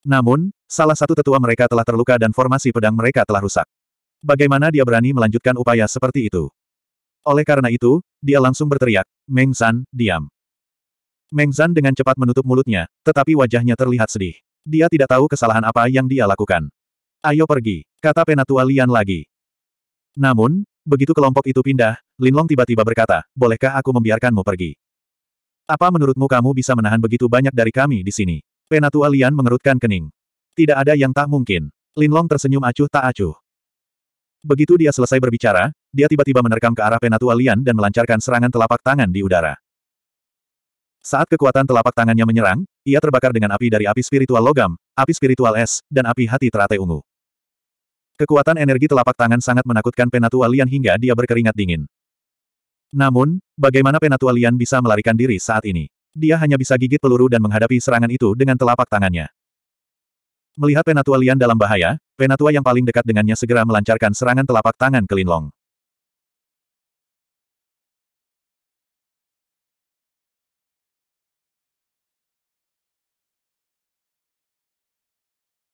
Namun, salah satu tetua mereka telah terluka dan formasi pedang mereka telah rusak. Bagaimana dia berani melanjutkan upaya seperti itu? Oleh karena itu, dia langsung berteriak, Meng San, diam. Meng San dengan cepat menutup mulutnya, tetapi wajahnya terlihat sedih. Dia tidak tahu kesalahan apa yang dia lakukan. Ayo pergi, kata Penatua Lian lagi. Namun, begitu kelompok itu pindah, Linlong tiba-tiba berkata, bolehkah aku membiarkanmu pergi? Apa menurutmu kamu bisa menahan begitu banyak dari kami di sini? Penatua Lian mengerutkan kening. Tidak ada yang tak mungkin. Linlong tersenyum acuh tak acuh. Begitu dia selesai berbicara, dia tiba-tiba menerkam ke arah Penatua Lian dan melancarkan serangan telapak tangan di udara. Saat kekuatan telapak tangannya menyerang, ia terbakar dengan api dari api spiritual logam, api spiritual es, dan api hati teratai ungu. Kekuatan energi telapak tangan sangat menakutkan Penatua Lian hingga dia berkeringat dingin. Namun, bagaimana Penatua Lian bisa melarikan diri saat ini? Dia hanya bisa gigit peluru dan menghadapi serangan itu dengan telapak tangannya. Melihat Penatua Lian dalam bahaya, Penatua yang paling dekat dengannya segera melancarkan serangan telapak tangan ke Linlong.